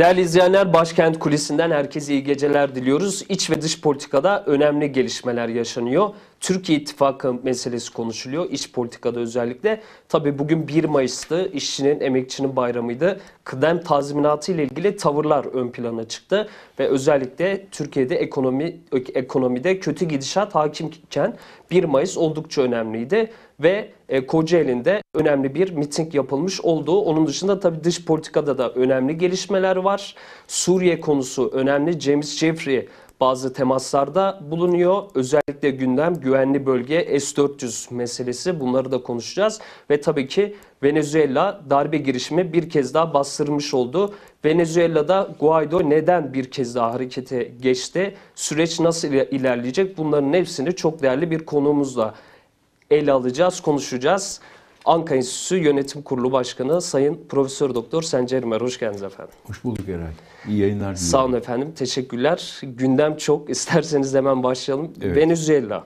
Değerli izleyenler, Başkent Kulisi'nden herkese iyi geceler diliyoruz. İç ve dış politikada önemli gelişmeler yaşanıyor. Türkiye İttifakı meselesi konuşuluyor. İç politikada özellikle. Tabii bugün 1 Mayıs'tı. işçinin, emekçinin bayramıydı. Kıdem tazminatı ile ilgili tavırlar ön plana çıktı. Ve özellikle Türkiye'de ekonomi ekonomide kötü gidişat hakimken 1 Mayıs oldukça önemliydi. Ve e, Kocaeli'nde önemli bir miting yapılmış olduğu. Onun dışında tabii dış politikada da önemli gelişmeler var. Suriye konusu önemli. James Jeffrey bazı temaslarda bulunuyor. Özellikle gündem güvenli bölge S-400 meselesi bunları da konuşacağız. Ve tabii ki Venezuela darbe girişimi bir kez daha bastırmış oldu. Venezuela'da Guaido neden bir kez daha harekete geçti? Süreç nasıl ilerleyecek? Bunların hepsini çok değerli bir konuğumuzla ele alacağız, konuşacağız. Anka Enstitüsü Yönetim Kurulu Başkanı Sayın Profesör Doktor Sencer Ömer. Hoş geldiniz efendim. Hoş bulduk Eray. İyi yayınlar diliyorum. Sağ olun efendim. Teşekkürler. Gündem çok. İsterseniz hemen başlayalım. Evet. Venezuela.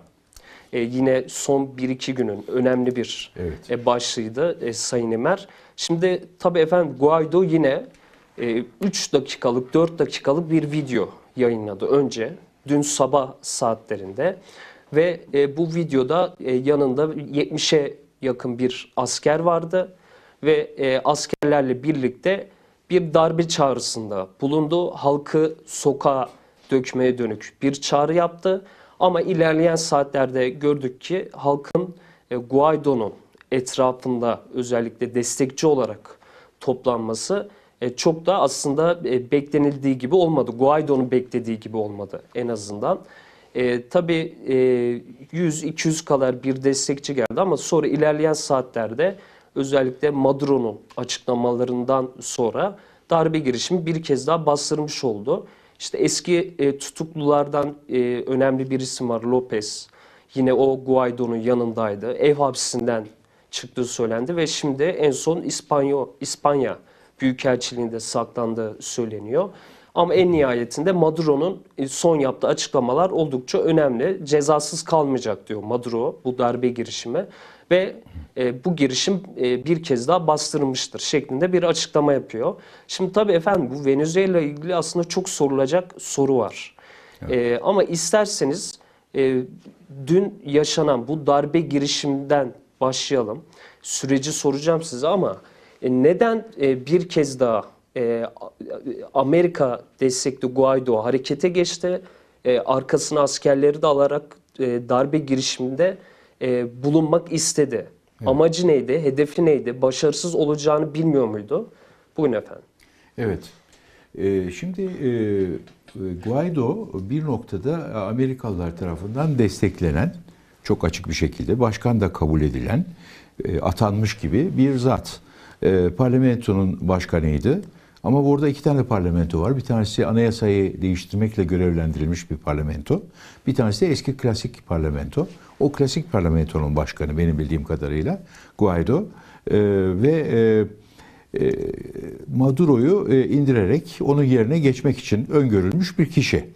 Ee, yine son 1-2 günün önemli bir evet. e, başlığıydı e, Sayın Emer. Şimdi tabii efendim Guaido yine e, 3 dakikalık, 4 dakikalık bir video yayınladı önce. Dün sabah saatlerinde. Ve e, bu videoda e, yanında 70'e yakın bir asker vardı ve e, askerlerle birlikte bir darbe çağrısında bulundu. Halkı sokağa dökmeye dönük bir çağrı yaptı. Ama ilerleyen saatlerde gördük ki halkın e, Guaido'nun etrafında özellikle destekçi olarak toplanması e, çok da aslında e, beklenildiği gibi olmadı. Guaido'nun beklediği gibi olmadı en azından. E, tabii e, 100-200 kadar bir destekçi geldi ama sonra ilerleyen saatlerde özellikle Maduro'nun açıklamalarından sonra darbe girişimi bir kez daha bastırmış oldu. İşte eski e, tutuklulardan e, önemli bir isim var Lopez. Yine o Guaido'nun yanındaydı. Ev hapsinden çıktığı söylendi ve şimdi en son İspanya, İspanya Büyükelçiliğinde saklandığı söyleniyor. Ama en nihayetinde Maduro'nun e, son yaptığı açıklamalar oldukça önemli. Cezasız kalmayacak diyor Maduro bu darbe girişimi ve e, bu girişim e, bir kez daha bastırılmıştır şeklinde bir açıklama yapıyor. Şimdi tabii efendim bu Venezuela ile ilgili aslında çok sorulacak soru var. Evet. E, ama isterseniz e, dün yaşanan bu darbe girişimden başlayalım. Süreci soracağım size ama e, neden e, bir kez daha e, e, Amerika destekli Guaido harekete geçti. E, arkasına askerleri de alarak e, darbe girişiminde e, bulunmak istedi. Evet. Amacı neydi, hedefi neydi, başarısız olacağını bilmiyor muydu? Bugün efendim. Evet. E, şimdi e, Guaido bir noktada Amerikalılar tarafından desteklenen, çok açık bir şekilde başkan da kabul edilen, e, atanmış gibi bir zat. E, parlamentonun başkanıydı. Ama burada iki tane parlamento var. Bir tanesi anayasayı değiştirmekle görevlendirilmiş bir parlamento. Bir tanesi de eski klasik parlamento. O klasik parlamentonun başkanı benim bildiğim kadarıyla Guaido e, ve e, e Maduro'yu e, indirerek onun yerine geçmek için öngörülmüş bir kişi.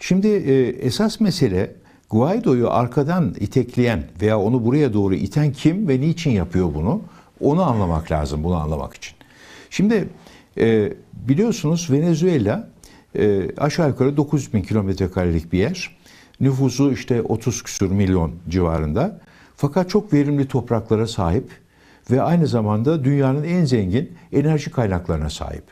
Şimdi e, esas mesele Guaido'yu arkadan itekleyen veya onu buraya doğru iten kim ve niçin yapıyor bunu? Onu anlamak lazım bunu anlamak için. Şimdi e, biliyorsunuz Venezuela e, aşağı yukarı 9 bin kilometre karelik bir yer. Nüfusu işte 30 küsur milyon civarında. Fakat çok verimli topraklara sahip ve aynı zamanda dünyanın en zengin enerji kaynaklarına sahip.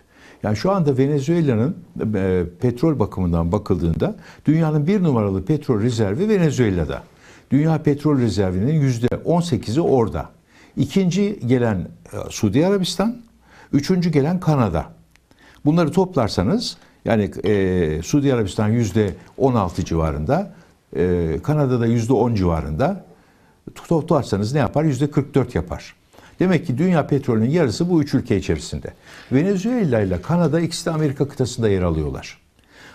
Yani şu anda Venezuela'nın e, petrol bakımından bakıldığında dünyanın bir numaralı petrol rezervi Venezuela'da. Dünya petrol rezervinin yüzde %18'i orada. İkinci gelen e, Suudi Arabistan, Üçüncü gelen Kanada. Bunları toplarsanız yani e, Suudi Arabistan yüzde 16 civarında, e, Kanada'da yüzde 10 civarında toplarsanız ne yapar? Yüzde 44 yapar. Demek ki dünya petrolünün yarısı bu üç ülke içerisinde. Venezuela ile Kanada ikisi de Amerika kıtasında yer alıyorlar.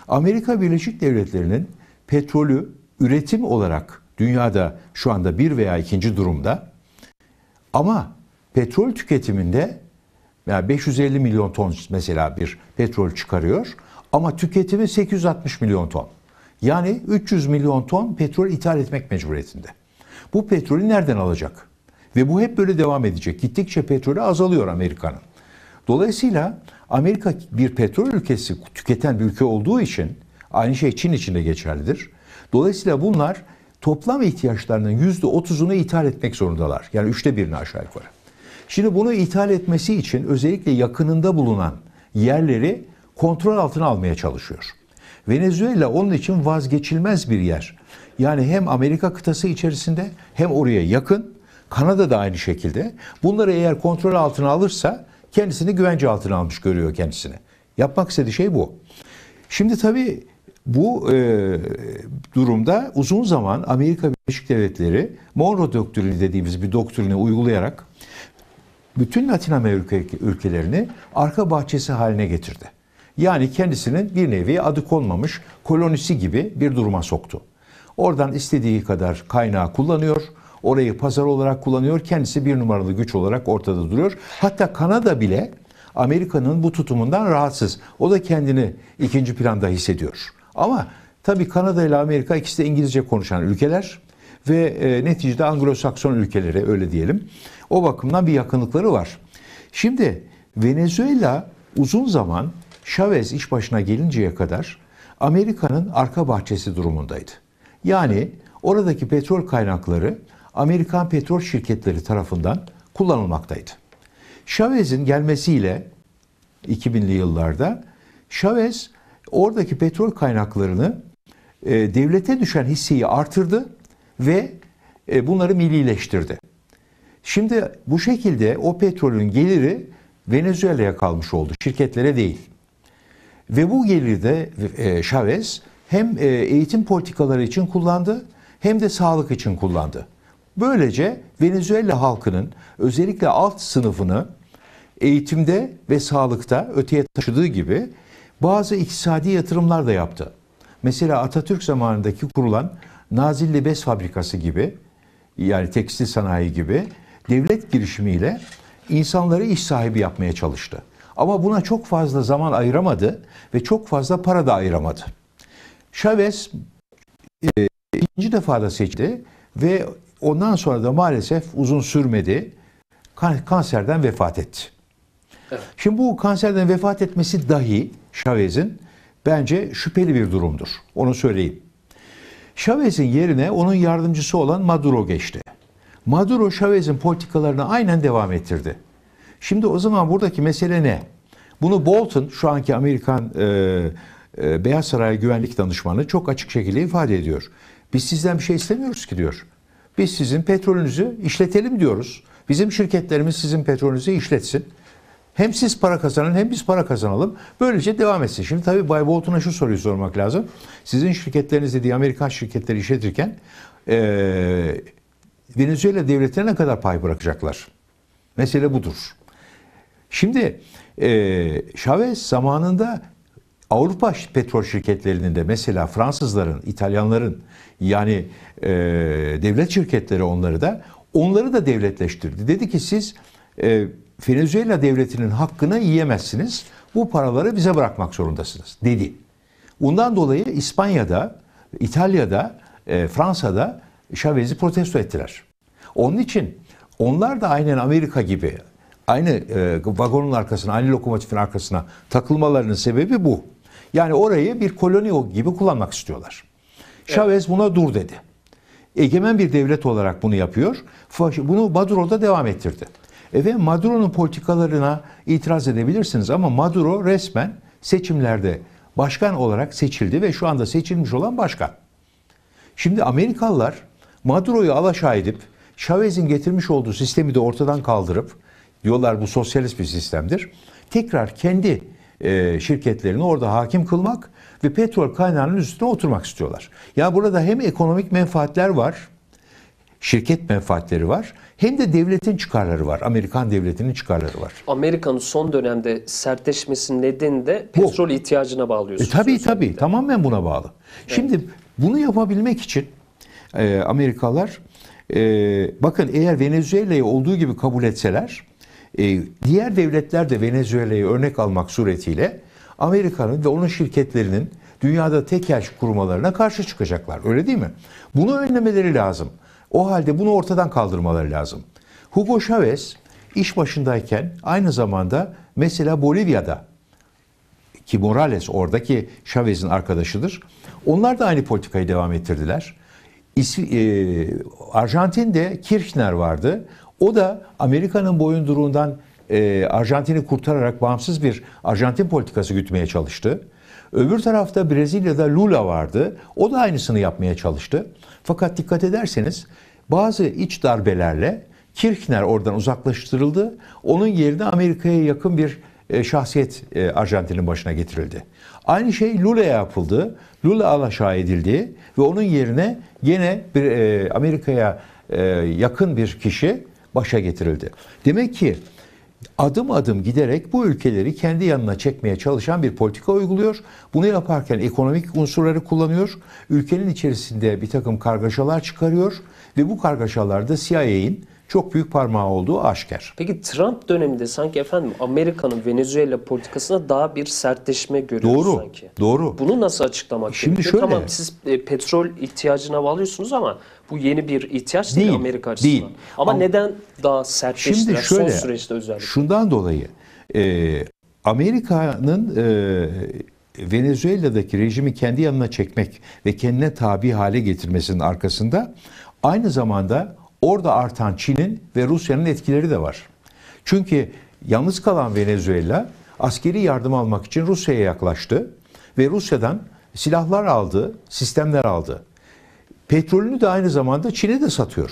Amerika Birleşik Devletleri'nin petrolü üretim olarak dünyada şu anda bir veya ikinci durumda. Ama petrol tüketiminde yani 550 milyon ton mesela bir petrol çıkarıyor ama tüketimi 860 milyon ton. Yani 300 milyon ton petrol ithal etmek mecburiyetinde. Bu petrolü nereden alacak? Ve bu hep böyle devam edecek. Gittikçe petrolü azalıyor Amerika'nın. Dolayısıyla Amerika bir petrol ülkesi tüketen bir ülke olduğu için aynı şey Çin için de geçerlidir. Dolayısıyla bunlar toplam ihtiyaçlarının %30'unu ithal etmek zorundalar. Yani üçte birini aşağı yukarı. Şimdi bunu ithal etmesi için özellikle yakınında bulunan yerleri kontrol altına almaya çalışıyor. Venezuela onun için vazgeçilmez bir yer. Yani hem Amerika kıtası içerisinde hem oraya yakın, Kanada da aynı şekilde. Bunları eğer kontrol altına alırsa kendisini güvence altına almış görüyor kendisini. Yapmak istediği şey bu. Şimdi tabii bu e, durumda uzun zaman Amerika Birleşik Devletleri Monroe doktrini dediğimiz bir doktrini uygulayarak bütün Latin Amerika ülkelerini arka bahçesi haline getirdi. Yani kendisinin bir nevi adı konmamış kolonisi gibi bir duruma soktu. Oradan istediği kadar kaynağı kullanıyor, orayı pazar olarak kullanıyor, kendisi bir numaralı güç olarak ortada duruyor. Hatta Kanada bile Amerika'nın bu tutumundan rahatsız. O da kendini ikinci planda hissediyor. Ama tabii Kanada ile Amerika ikisi de İngilizce konuşan ülkeler ve e, neticede Anglo-Sakson ülkeleri öyle diyelim. O bakımdan bir yakınlıkları var. Şimdi Venezuela uzun zaman Chavez iş başına gelinceye kadar Amerika'nın arka bahçesi durumundaydı. Yani oradaki petrol kaynakları Amerikan petrol şirketleri tarafından kullanılmaktaydı. Chavez'in gelmesiyle 2000'li yıllarda Chavez oradaki petrol kaynaklarını e, devlete düşen hisseyi artırdı ve e, bunları millileştirdi. Şimdi bu şekilde o petrolün geliri Venezuela'ya kalmış oldu, şirketlere değil. Ve bu geliri de e, Chavez hem e, eğitim politikaları için kullandı hem de sağlık için kullandı. Böylece Venezuela halkının özellikle alt sınıfını eğitimde ve sağlıkta öteye taşıdığı gibi bazı iktisadi yatırımlar da yaptı. Mesela Atatürk zamanındaki kurulan Nazilli Bez Fabrikası gibi yani tekstil sanayi gibi devlet girişimiyle insanları iş sahibi yapmaya çalıştı. Ama buna çok fazla zaman ayıramadı ve çok fazla para da ayıramadı. Chavez e, ikinci defada seçti ve ondan sonra da maalesef uzun sürmedi. Kan kanserden vefat etti. Şimdi bu kanserden vefat etmesi dahi Chavez'in bence şüpheli bir durumdur. Onu söyleyeyim. Chavez'in yerine onun yardımcısı olan Maduro geçti. Maduro Chavez'in politikalarını aynen devam ettirdi. Şimdi o zaman buradaki mesele ne? Bunu Bolton şu anki Amerikan e, e, Beyaz Saray Güvenlik Danışmanı çok açık şekilde ifade ediyor. Biz sizden bir şey istemiyoruz ki diyor. Biz sizin petrolünüzü işletelim diyoruz. Bizim şirketlerimiz sizin petrolünüzü işletsin. Hem siz para kazanın hem biz para kazanalım. Böylece devam etsin. Şimdi tabii Bay Bolton'a şu soruyu sormak lazım. Sizin şirketleriniz dediği Amerikan şirketleri işletirken ee, Venezuela ne kadar pay bırakacaklar. Mesele budur. Şimdi e, Chavez zamanında Avrupa petrol şirketlerinin de mesela Fransızların, İtalyanların yani e, devlet şirketleri onları da onları da devletleştirdi. Dedi ki siz e, Venezuela devletinin hakkını yiyemezsiniz. Bu paraları bize bırakmak zorundasınız dedi. Bundan dolayı İspanya'da, İtalya'da, e, Fransa'da Chavez'i protesto ettiler. Onun için onlar da aynen Amerika gibi aynı e, vagonun arkasına, aynı lokomotifin arkasına takılmalarının sebebi bu. Yani orayı bir koloni gibi kullanmak istiyorlar. Chavez evet. buna dur dedi. Egemen bir devlet olarak bunu yapıyor. Bunu Maduro da devam ettirdi. E, ve Maduro'nun politikalarına itiraz edebilirsiniz ama Maduro resmen seçimlerde başkan olarak seçildi ve şu anda seçilmiş olan başkan. Şimdi Amerikalılar Maduro'yu alaşağı edip Chavez'in getirmiş olduğu sistemi de ortadan kaldırıp diyorlar bu sosyalist bir sistemdir. Tekrar kendi e, şirketlerini orada hakim kılmak ve petrol kaynağının üstüne oturmak istiyorlar. Ya yani burada hem ekonomik menfaatler var, şirket menfaatleri var hem de devletin çıkarları var. Amerikan devletinin çıkarları var. Amerika'nın son dönemde sertleşmesinin nedeni de petrol Bu. ihtiyacına bağlıyorsunuz. E, tabii tabii de. tamamen buna bağlı. Evet. Şimdi bunu yapabilmek için e, Amerikalılar e, bakın eğer Venezuela'yı olduğu gibi kabul etseler e, diğer devletler de Venezuela'yı örnek almak suretiyle Amerika'nın ve onun şirketlerinin dünyada tekel kurmalarına karşı çıkacaklar. Öyle değil mi? Bunu önlemeleri lazım. O halde bunu ortadan kaldırmaları lazım. Hugo Chavez iş başındayken aynı zamanda mesela Bolivya'da ki Morales oradaki Chavez'in arkadaşıdır. Onlar da aynı politikayı devam ettirdiler. İsvi, e, Arjantin'de Kirchner vardı. O da Amerika'nın boyunduruğundan e, Arjantin'i kurtararak bağımsız bir Arjantin politikası gütmeye çalıştı. Öbür tarafta Brezilya'da Lula vardı. O da aynısını yapmaya çalıştı. Fakat dikkat ederseniz bazı iç darbelerle Kirchner oradan uzaklaştırıldı. Onun yerine Amerika'ya yakın bir e, şahsiyet e, Arjantin'in başına getirildi. Aynı şey Lula'ya yapıldı. Lula alaşağı edildi ve onun yerine gene bir e, Amerika'ya yakın bir kişi başa getirildi. Demek ki adım adım giderek bu ülkeleri kendi yanına çekmeye çalışan bir politika uyguluyor. Bunu yaparken ekonomik unsurları kullanıyor. Ülkenin içerisinde bir takım kargaşalar çıkarıyor ve bu kargaşalarda CIA'in çok büyük parmağı olduğu aşikar. Peki Trump döneminde sanki efendim Amerika'nın Venezuela politikasına daha bir sertleşme görüyoruz doğru, sanki. Doğru. Doğru. Bunu nasıl açıklamak Şimdi gerekiyor? Şöyle, tamam siz e, petrol ihtiyacına bağlıyorsunuz ama bu yeni bir ihtiyaç değil, değil Amerika açısından. Değil. Ama, ama neden daha sertleştiler şimdi şöyle, son süreçte özellikle? Şundan dolayı e, Amerika'nın e, Venezuela'daki rejimi kendi yanına çekmek ve kendine tabi hale getirmesinin arkasında aynı zamanda Orada artan Çin'in ve Rusya'nın etkileri de var. Çünkü yalnız kalan Venezuela askeri yardım almak için Rusya'ya yaklaştı ve Rusya'dan silahlar aldı, sistemler aldı. Petrolünü de aynı zamanda Çin'e de satıyor.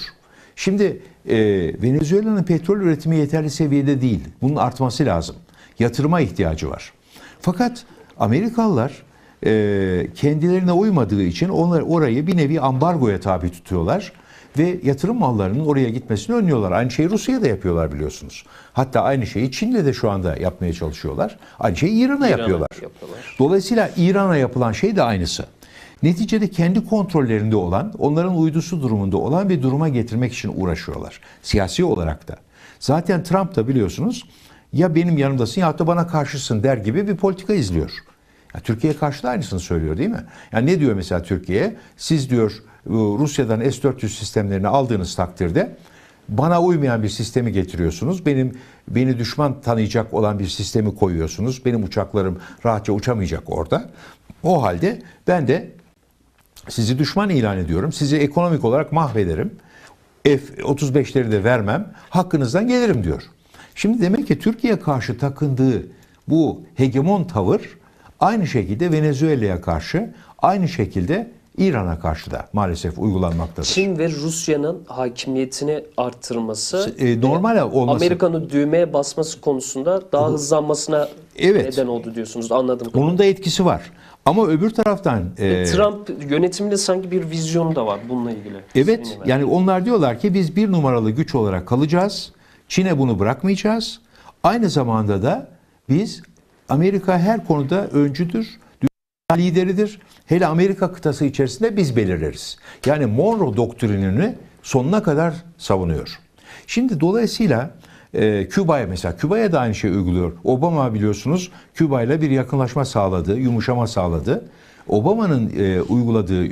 Şimdi e, Venezuela'nın petrol üretimi yeterli seviyede değil. Bunun artması lazım. Yatırıma ihtiyacı var. Fakat Amerikalılar e, kendilerine uymadığı için onlar orayı bir nevi ambargoya tabi tutuyorlar ve yatırım mallarının oraya gitmesini önlüyorlar. Aynı şeyi Rusya'da yapıyorlar biliyorsunuz. Hatta aynı şeyi Çin'de de şu anda yapmaya çalışıyorlar. Aynı şeyi İran'a, İran'a yapıyorlar. yapıyorlar. Dolayısıyla İran'a yapılan şey de aynısı. Neticede kendi kontrollerinde olan, onların uydusu durumunda olan bir duruma getirmek için uğraşıyorlar. Siyasi olarak da. Zaten Trump da biliyorsunuz ya benim yanımdasın ya da bana karşısın der gibi bir politika izliyor. Ya Türkiye karşı da aynısını söylüyor değil mi? Yani ne diyor mesela Türkiye? Siz diyor e, Rusya'dan S-400 sistemlerini aldığınız takdirde bana uymayan bir sistemi getiriyorsunuz. Benim beni düşman tanıyacak olan bir sistemi koyuyorsunuz. Benim uçaklarım rahatça uçamayacak orada. O halde ben de sizi düşman ilan ediyorum. Sizi ekonomik olarak mahvederim. F-35'leri de vermem. Hakkınızdan gelirim diyor. Şimdi demek ki Türkiye karşı takındığı bu hegemon tavır aynı şekilde Venezuela'ya karşı aynı şekilde İran'a karşı da maalesef uygulanmaktadır. Çin ve Rusya'nın hakimiyetini arttırması e, normal olması. Amerika'nın düğmeye basması konusunda daha hızlanmasına evet. neden oldu diyorsunuz. Anladım. Onun da etkisi var. Ama öbür taraftan e, e Trump yönetiminde sanki bir vizyonu da var bununla ilgili. Evet. Yani onlar diyorlar ki biz bir numaralı güç olarak kalacağız. Çin'e bunu bırakmayacağız. Aynı zamanda da biz Amerika her konuda öncüdür lideridir. Hele Amerika kıtası içerisinde biz belirleriz. Yani Monroe doktrinini sonuna kadar savunuyor. Şimdi dolayısıyla e, Küba'ya mesela Küba'ya da aynı şey uyguluyor. Obama biliyorsunuz Küba'yla bir yakınlaşma sağladı, yumuşama sağladı. Obama'nın e, uyguladığı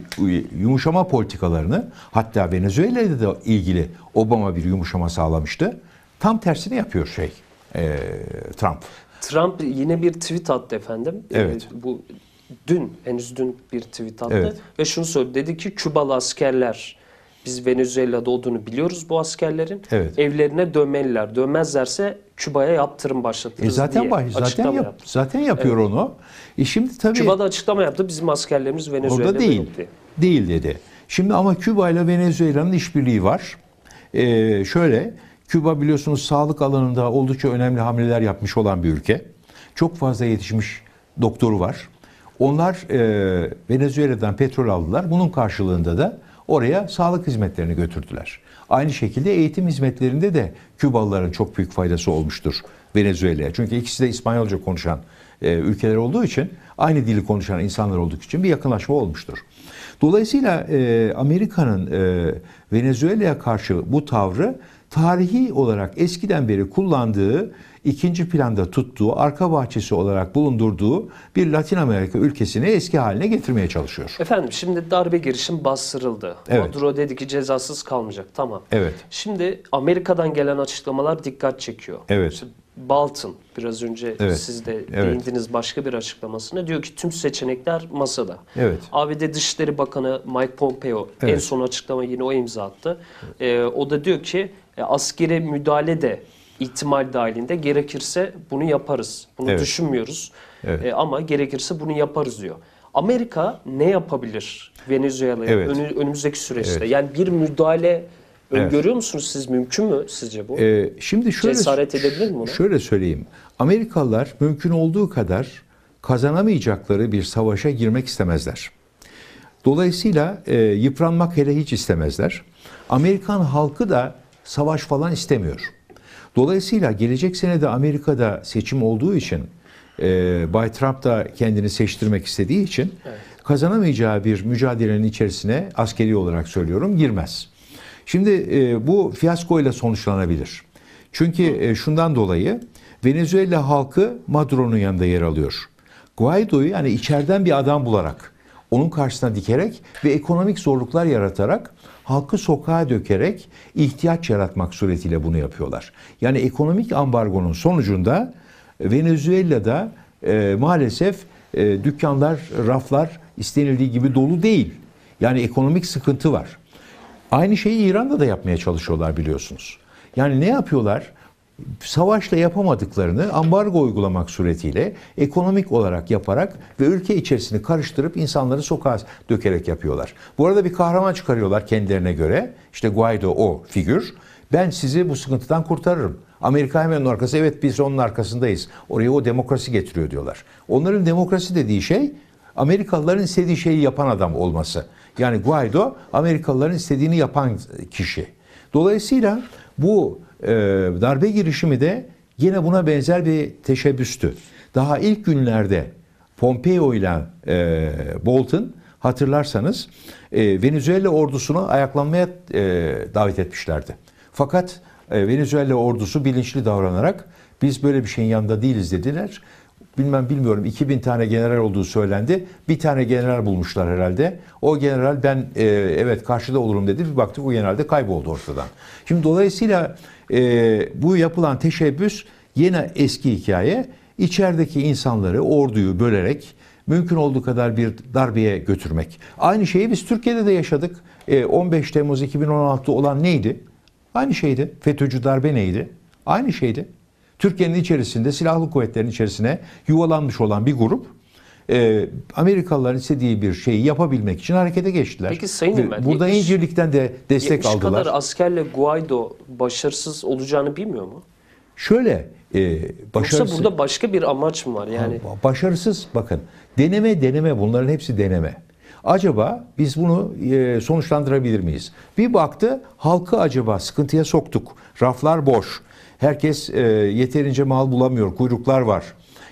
yumuşama politikalarını hatta Venezuela da ilgili Obama bir yumuşama sağlamıştı. Tam tersini yapıyor şey e, Trump. Trump yine bir tweet attı efendim. E, evet. E, bu dün, henüz dün bir tweet attı evet. ve şunu söyledi. Dedi ki Kübalı askerler biz Venezuela'da olduğunu biliyoruz bu askerlerin. Evet. Evlerine dönmeliler. Dönmezlerse Küba'ya yaptırım başlatırız e zaten diye. Baş, zaten yap, yaptı. zaten yapıyor evet. onu. E şimdi tabii Küba'da açıklama yaptı. Bizim askerlerimiz Venezuela'da orada değil. Yoktu. Değil dedi. Şimdi ama Küba ile Venezuela'nın işbirliği var. Ee, şöyle Küba biliyorsunuz sağlık alanında oldukça önemli hamleler yapmış olan bir ülke. Çok fazla yetişmiş doktoru var. Onlar e, Venezuela'dan petrol aldılar. Bunun karşılığında da oraya sağlık hizmetlerini götürdüler. Aynı şekilde eğitim hizmetlerinde de Kübalıların çok büyük faydası olmuştur Venezuela'ya. Çünkü ikisi de İspanyolca konuşan e, ülkeler olduğu için, aynı dili konuşan insanlar olduk için bir yakınlaşma olmuştur. Dolayısıyla e, Amerika'nın e, Venezuela'ya karşı bu tavrı tarihi olarak eskiden beri kullandığı, ikinci planda tuttuğu, arka bahçesi olarak bulundurduğu bir Latin Amerika ülkesini eski haline getirmeye çalışıyor. Efendim şimdi darbe girişim bastırıldı. Evet. Maduro dedi ki cezasız kalmayacak. Tamam. Evet. Şimdi Amerika'dan gelen açıklamalar dikkat çekiyor. Evet. İşte Baltın biraz önce evet. siz de evet. değindiniz başka bir açıklamasına diyor ki tüm seçenekler masada. Evet. ABD Dışişleri Bakanı Mike Pompeo evet. en son açıklama yine o imza attı. Evet. Ee, o da diyor ki e, askeri müdahale de ihtimal dahilinde gerekirse bunu yaparız. Bunu evet. düşünmüyoruz evet. E, ama gerekirse bunu yaparız diyor. Amerika ne yapabilir Venezuela'ya evet. Önü, önümüzdeki süreçte? Evet. Yani bir müdahale evet. görüyor musunuz siz mümkün mü sizce bu? Ee, şimdi şöyle cesaret edebilir mi bunu? Şöyle söyleyeyim. Amerikalılar mümkün olduğu kadar kazanamayacakları bir savaşa girmek istemezler. Dolayısıyla e, yıpranmak hele hiç istemezler. Amerikan halkı da savaş falan istemiyor. Dolayısıyla gelecek sene de Amerika'da seçim olduğu için e, Bay Trump da kendini seçtirmek istediği için evet. kazanamayacağı bir mücadelenin içerisine askeri olarak söylüyorum girmez. Şimdi e, bu fiyaskoyla sonuçlanabilir. Çünkü e, şundan dolayı Venezuela halkı Maduro'nun yanında yer alıyor. Guaido'yu yani içeriden bir adam bularak, onun karşısına dikerek ve ekonomik zorluklar yaratarak halkı sokağa dökerek ihtiyaç yaratmak suretiyle bunu yapıyorlar. Yani ekonomik ambargonun sonucunda e, Venezuela'da e, maalesef e, dükkanlar, raflar istenildiği gibi dolu değil. Yani ekonomik sıkıntı var. Aynı şeyi İran'da da yapmaya çalışıyorlar biliyorsunuz. Yani ne yapıyorlar? savaşla yapamadıklarını ambargo uygulamak suretiyle ekonomik olarak yaparak ve ülke içerisini karıştırıp insanları sokağa dökerek yapıyorlar. Bu arada bir kahraman çıkarıyorlar kendilerine göre. İşte Guaido o figür. Ben sizi bu sıkıntıdan kurtarırım. Amerika hemen arkası evet biz onun arkasındayız. Oraya o demokrasi getiriyor diyorlar. Onların demokrasi dediği şey Amerikalıların istediği şeyi yapan adam olması. Yani Guaido Amerikalıların istediğini yapan kişi. Dolayısıyla bu ee, darbe girişimi de yine buna benzer bir teşebbüstü. Daha ilk günlerde Pompeo ile e, Bolton hatırlarsanız e, Venezuela ordusunu ayaklanmaya e, davet etmişlerdi. Fakat Venezuela ordusu bilinçli davranarak biz böyle bir şeyin yanında değiliz dediler. Bilmem bilmiyorum 2000 tane general olduğu söylendi. Bir tane general bulmuşlar herhalde. O general ben e, evet karşıda olurum dedi. Bir baktık o general de kayboldu ortadan. Şimdi dolayısıyla e, bu yapılan teşebbüs yine eski hikaye. İçerideki insanları, orduyu bölerek mümkün olduğu kadar bir darbeye götürmek. Aynı şeyi biz Türkiye'de de yaşadık. E, ee, 15 Temmuz 2016 olan neydi? Aynı şeydi. FETÖ'cü darbe neydi? Aynı şeydi. Türkiye'nin içerisinde silahlı kuvvetlerin içerisine yuvalanmış olan bir grup e, Amerikalıların istediği bir şeyi yapabilmek için harekete geçtiler. Peki Sayın İlmen, Burada 70, İncirlik'ten de destek 70 aldılar. kadar askerle Guaido başarısız olacağını bilmiyor mu? Şöyle e, başarısız. Yoksa burada başka bir amaç mı var? yani? Başarısız bakın deneme deneme bunların hepsi deneme. Acaba biz bunu e, sonuçlandırabilir miyiz? Bir baktı halkı acaba sıkıntıya soktuk. Raflar boş. Herkes e, yeterince mal bulamıyor. Kuyruklar var.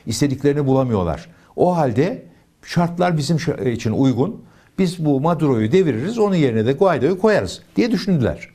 İstediklerini bulamıyorlar. O halde şartlar bizim için uygun. Biz bu Maduro'yu deviririz, onun yerine de Guaido'yu koyarız diye düşündüler.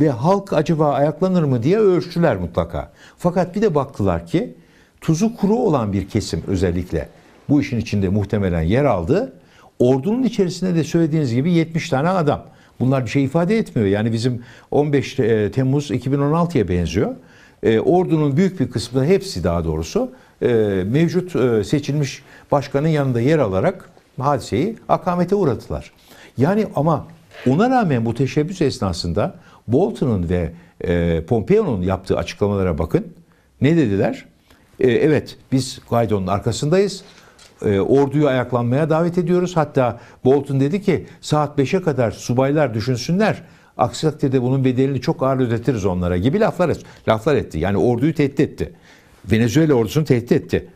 Ve halk acaba ayaklanır mı diye ölçtüler mutlaka. Fakat bir de baktılar ki tuzu kuru olan bir kesim özellikle bu işin içinde muhtemelen yer aldı. Ordunun içerisinde de söylediğiniz gibi 70 tane adam. Bunlar bir şey ifade etmiyor. Yani bizim 15 e, Temmuz 2016'ya benziyor. E, ordunun büyük bir kısmı hepsi daha doğrusu e, mevcut e, seçilmiş başkanın yanında yer alarak hadiseyi akamete uğratılar. Yani ama ona rağmen bu teşebbüs esnasında Bolton'un ve e, Pompeo'nun yaptığı açıklamalara bakın. Ne dediler? Evet biz Guaido'nun arkasındayız orduyu ayaklanmaya davet ediyoruz. Hatta Bolton dedi ki saat 5'e kadar subaylar düşünsünler. Aksi takdirde bunun bedelini çok ağır ödetiriz onlara gibi laflar, laflar etti. Yani orduyu tehdit etti. Venezuela ordusunu tehdit etti.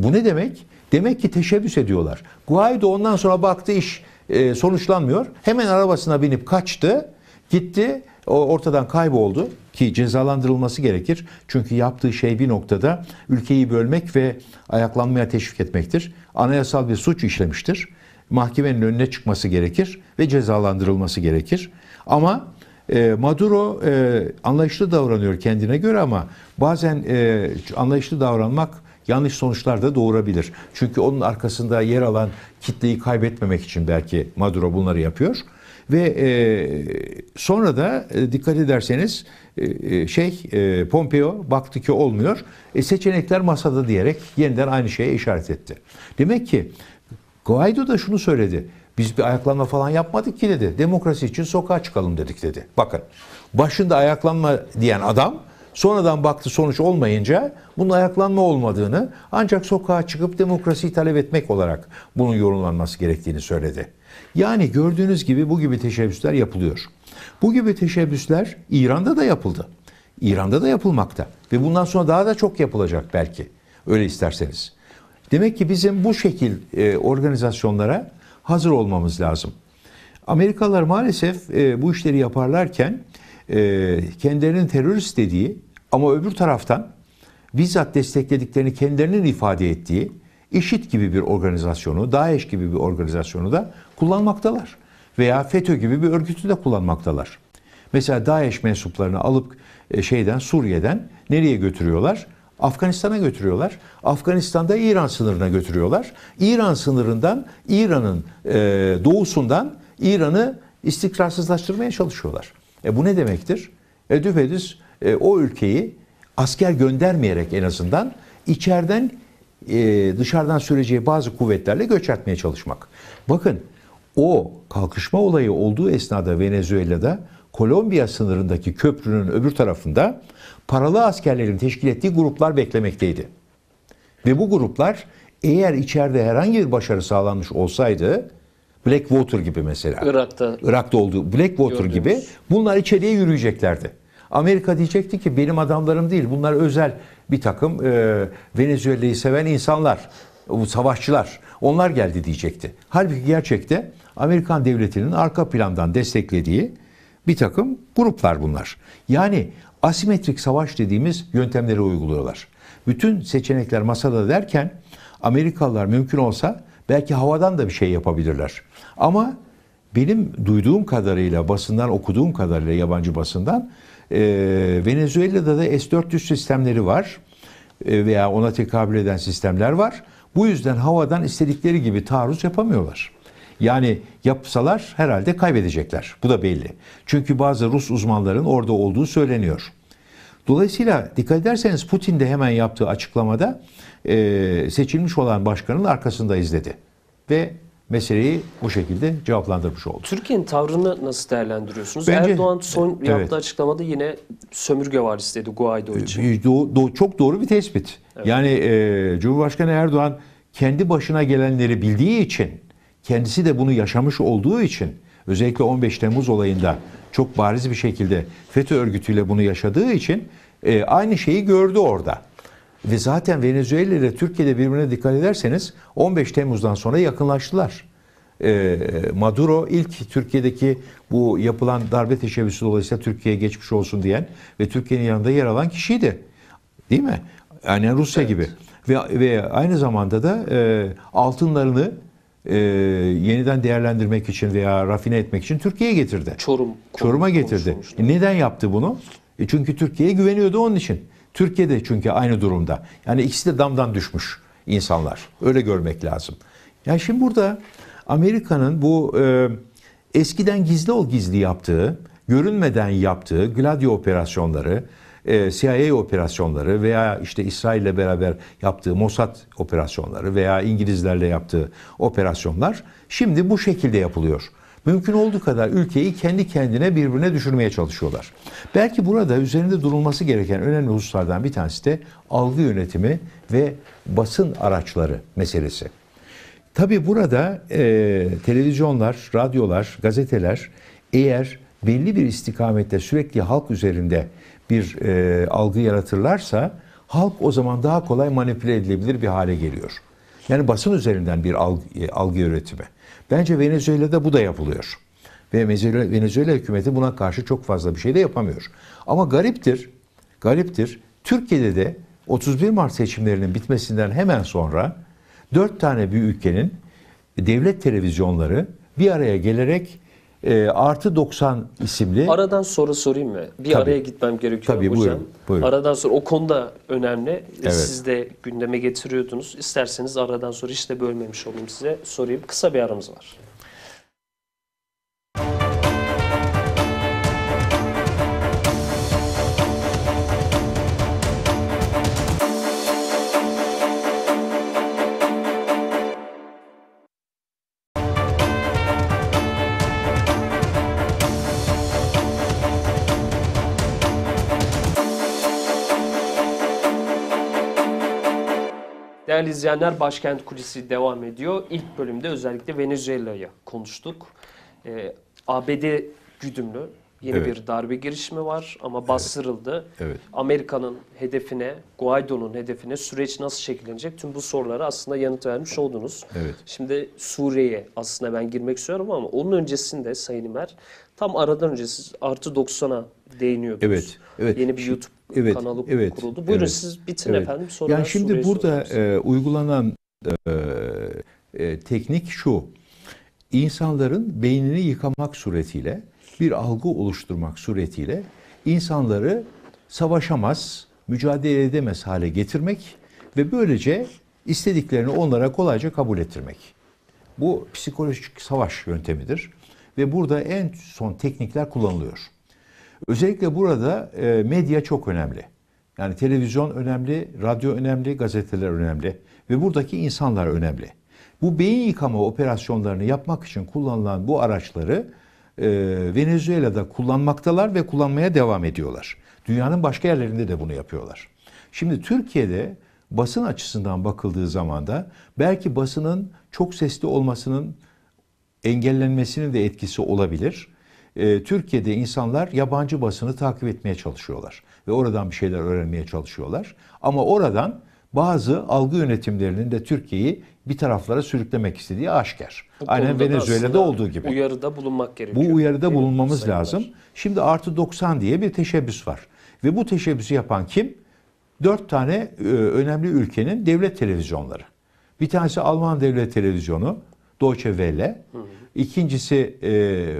E, bu ne demek? Demek ki teşebbüs ediyorlar. Guaido ondan sonra baktı iş e, sonuçlanmıyor. Hemen arabasına binip kaçtı. Gitti ortadan kayboldu ki cezalandırılması gerekir. Çünkü yaptığı şey bir noktada ülkeyi bölmek ve ayaklanmaya teşvik etmektir. Anayasal bir suç işlemiştir. Mahkemenin önüne çıkması gerekir ve cezalandırılması gerekir. Ama e, Maduro e, anlayışlı davranıyor kendine göre ama bazen e, anlayışlı davranmak yanlış sonuçlar da doğurabilir. Çünkü onun arkasında yer alan kitleyi kaybetmemek için belki Maduro bunları yapıyor. Ve e, sonra da e, dikkat ederseniz şey Pompeo baktı ki olmuyor. E, seçenekler masada diyerek yeniden aynı şeye işaret etti. Demek ki Guaido da şunu söyledi. Biz bir ayaklanma falan yapmadık ki dedi. Demokrasi için sokağa çıkalım dedik dedi. Bakın başında ayaklanma diyen adam sonradan baktı sonuç olmayınca bunun ayaklanma olmadığını ancak sokağa çıkıp demokrasiyi talep etmek olarak bunun yorumlanması gerektiğini söyledi. Yani gördüğünüz gibi bu gibi teşebbüsler yapılıyor. Bu gibi teşebbüsler İran'da da yapıldı. İran'da da yapılmakta ve bundan sonra daha da çok yapılacak belki öyle isterseniz. Demek ki bizim bu şekil e, organizasyonlara hazır olmamız lazım. Amerikalılar maalesef e, bu işleri yaparlarken e, kendilerinin terörist dediği ama öbür taraftan bizzat desteklediklerini kendilerinin ifade ettiği IŞİD gibi bir organizasyonu, DAEŞ gibi bir organizasyonu da kullanmaktalar. Veya FETÖ gibi bir örgütü de kullanmaktalar. Mesela DAEŞ mensuplarını alıp e, şeyden Suriye'den nereye götürüyorlar? Afganistan'a götürüyorlar. Afganistan'da İran sınırına götürüyorlar. İran sınırından, İran'ın e, doğusundan İran'ı istikrarsızlaştırmaya çalışıyorlar. E bu ne demektir? E düpedüz e, o ülkeyi asker göndermeyerek en azından içeriden e, dışarıdan süreceği bazı kuvvetlerle göç etmeye çalışmak. Bakın o kalkışma olayı olduğu esnada Venezuela'da Kolombiya sınırındaki köprünün öbür tarafında paralı askerlerin teşkil ettiği gruplar beklemekteydi. Ve bu gruplar eğer içeride herhangi bir başarı sağlanmış olsaydı Blackwater gibi mesela. Irak'ta. Irak'ta olduğu Blackwater gördüğümüz. gibi bunlar içeriye yürüyeceklerdi. Amerika diyecekti ki benim adamlarım değil bunlar özel bir takım e, Venezuela'yı seven insanlar, savaşçılar onlar geldi diyecekti. Halbuki gerçekte Amerikan devletinin arka plandan desteklediği bir takım gruplar bunlar. Yani asimetrik savaş dediğimiz yöntemleri uyguluyorlar. Bütün seçenekler masada derken Amerikalılar mümkün olsa belki havadan da bir şey yapabilirler. Ama benim duyduğum kadarıyla basından okuduğum kadarıyla yabancı basından e, Venezuela'da da S-400 sistemleri var e, veya ona tekabül eden sistemler var. Bu yüzden havadan istedikleri gibi taarruz yapamıyorlar. Yani yapsalar herhalde kaybedecekler. Bu da belli. Çünkü bazı Rus uzmanların orada olduğu söyleniyor. Dolayısıyla dikkat ederseniz Putin de hemen yaptığı açıklamada e, seçilmiş olan başkanın arkasında izledi. Ve meseleyi bu şekilde cevaplandırmış oldu. Türkiye'nin tavrını nasıl değerlendiriyorsunuz? Bence, Erdoğan son yaptığı evet. yaptığı açıkamada yine sömürge var istedi Guaido e, için. Do, do, çok doğru bir tespit. Evet. Yani e, Cumhurbaşkanı Erdoğan kendi başına gelenleri bildiği için Kendisi de bunu yaşamış olduğu için özellikle 15 Temmuz olayında çok bariz bir şekilde FETÖ örgütüyle bunu yaşadığı için e, aynı şeyi gördü orada. Ve zaten Venezuela ile Türkiye'de birbirine dikkat ederseniz 15 Temmuz'dan sonra yakınlaştılar. E, Maduro ilk Türkiye'deki bu yapılan darbe teşebbüsü dolayısıyla Türkiye'ye geçmiş olsun diyen ve Türkiye'nin yanında yer alan kişiydi. Değil mi? Aynen Rusya evet. gibi. Ve, ve aynı zamanda da e, altınlarını e, yeniden değerlendirmek için veya rafine etmek için Türkiye'ye getirdi. Çorum. Çorum'a getirdi. E neden yaptı bunu? E çünkü Türkiye'ye güveniyordu onun için. Türkiye de çünkü aynı durumda. Yani ikisi de damdan düşmüş insanlar. Öyle görmek lazım. Yani şimdi burada Amerika'nın bu e, eskiden gizli ol gizli yaptığı, görünmeden yaptığı gladio operasyonları, e, CIA operasyonları veya işte İsrail ile beraber yaptığı Mossad operasyonları veya İngilizlerle yaptığı operasyonlar şimdi bu şekilde yapılıyor. Mümkün olduğu kadar ülkeyi kendi kendine birbirine düşürmeye çalışıyorlar. Belki burada üzerinde durulması gereken önemli hususlardan bir tanesi de algı yönetimi ve basın araçları meselesi. Tabi burada e, televizyonlar, radyolar, gazeteler eğer belli bir istikamette sürekli halk üzerinde bir e, algı yaratırlarsa halk o zaman daha kolay manipüle edilebilir bir hale geliyor. Yani basın üzerinden bir algı, e, algı üretimi. Bence Venezuela'da bu da yapılıyor. Ve Venezuela, Venezuela hükümeti buna karşı çok fazla bir şey de yapamıyor. Ama gariptir, gariptir. Türkiye'de de 31 Mart seçimlerinin bitmesinden hemen sonra dört tane bir ülkenin devlet televizyonları bir araya gelerek e, artı 90 isimli. Aradan sonra sorayım mı? Bir tabii, araya gitmem gerekiyor tabii, hocam. Buyurun, buyurun. Aradan sonra o konuda önemli. Evet. Siz de gündeme getiriyordunuz. İsterseniz aradan sonra hiç de bölmemiş olayım size. Sorayım. Kısa bir aramız var. Değerli izleyenler Başkent Kulisi devam ediyor. İlk bölümde özellikle Venezuela'yı konuştuk. Ee, ABD güdümlü yeni evet. bir darbe girişimi var ama bastırıldı. Evet. Evet. Amerika'nın hedefine, Guaido'nun hedefine süreç nasıl şekillenecek? Tüm bu sorulara aslında yanıt vermiş oldunuz. Evet. Şimdi Suriye'ye aslında ben girmek istiyorum ama onun öncesinde Sayın İmer tam aradan önce siz artı 90'a değiniyordunuz. Evet. evet. Yeni bir YouTube evet, kanalı evet, kuruldu. Buyurun evet, siz bitin evet. efendim. Sonra yani şimdi burada e, uygulanan e, e, teknik şu. İnsanların beynini yıkamak suretiyle, bir algı oluşturmak suretiyle insanları savaşamaz, mücadele edemez hale getirmek ve böylece istediklerini onlara kolayca kabul ettirmek. Bu psikolojik savaş yöntemidir ve burada en son teknikler kullanılıyor. Özellikle burada e, medya çok önemli. Yani televizyon önemli, radyo önemli, gazeteler önemli ve buradaki insanlar önemli. Bu beyin yıkama operasyonlarını yapmak için kullanılan bu araçları e, Venezuela'da kullanmaktalar ve kullanmaya devam ediyorlar. Dünyanın başka yerlerinde de bunu yapıyorlar. Şimdi Türkiye'de basın açısından bakıldığı zaman da belki basının çok sesli olmasının engellenmesinin de etkisi olabilir. Ee, Türkiye'de insanlar yabancı basını takip etmeye çalışıyorlar ve oradan bir şeyler öğrenmeye çalışıyorlar. Ama oradan bazı algı yönetimlerinin de Türkiye'yi bir taraflara sürüklemek istediği aşikar. Bu Aynen Venezuela'da olduğu gibi. Uyarıda bulunmak gerekiyor. Bu uyarıda bulunmamız sayılar. lazım. Şimdi artı 90 diye bir teşebbüs var. Ve bu teşebbüsü yapan kim? Dört tane e, önemli ülkenin devlet televizyonları. Bir tanesi Alman devlet televizyonu Deutsche Welle. Hı hı. İkincisi e,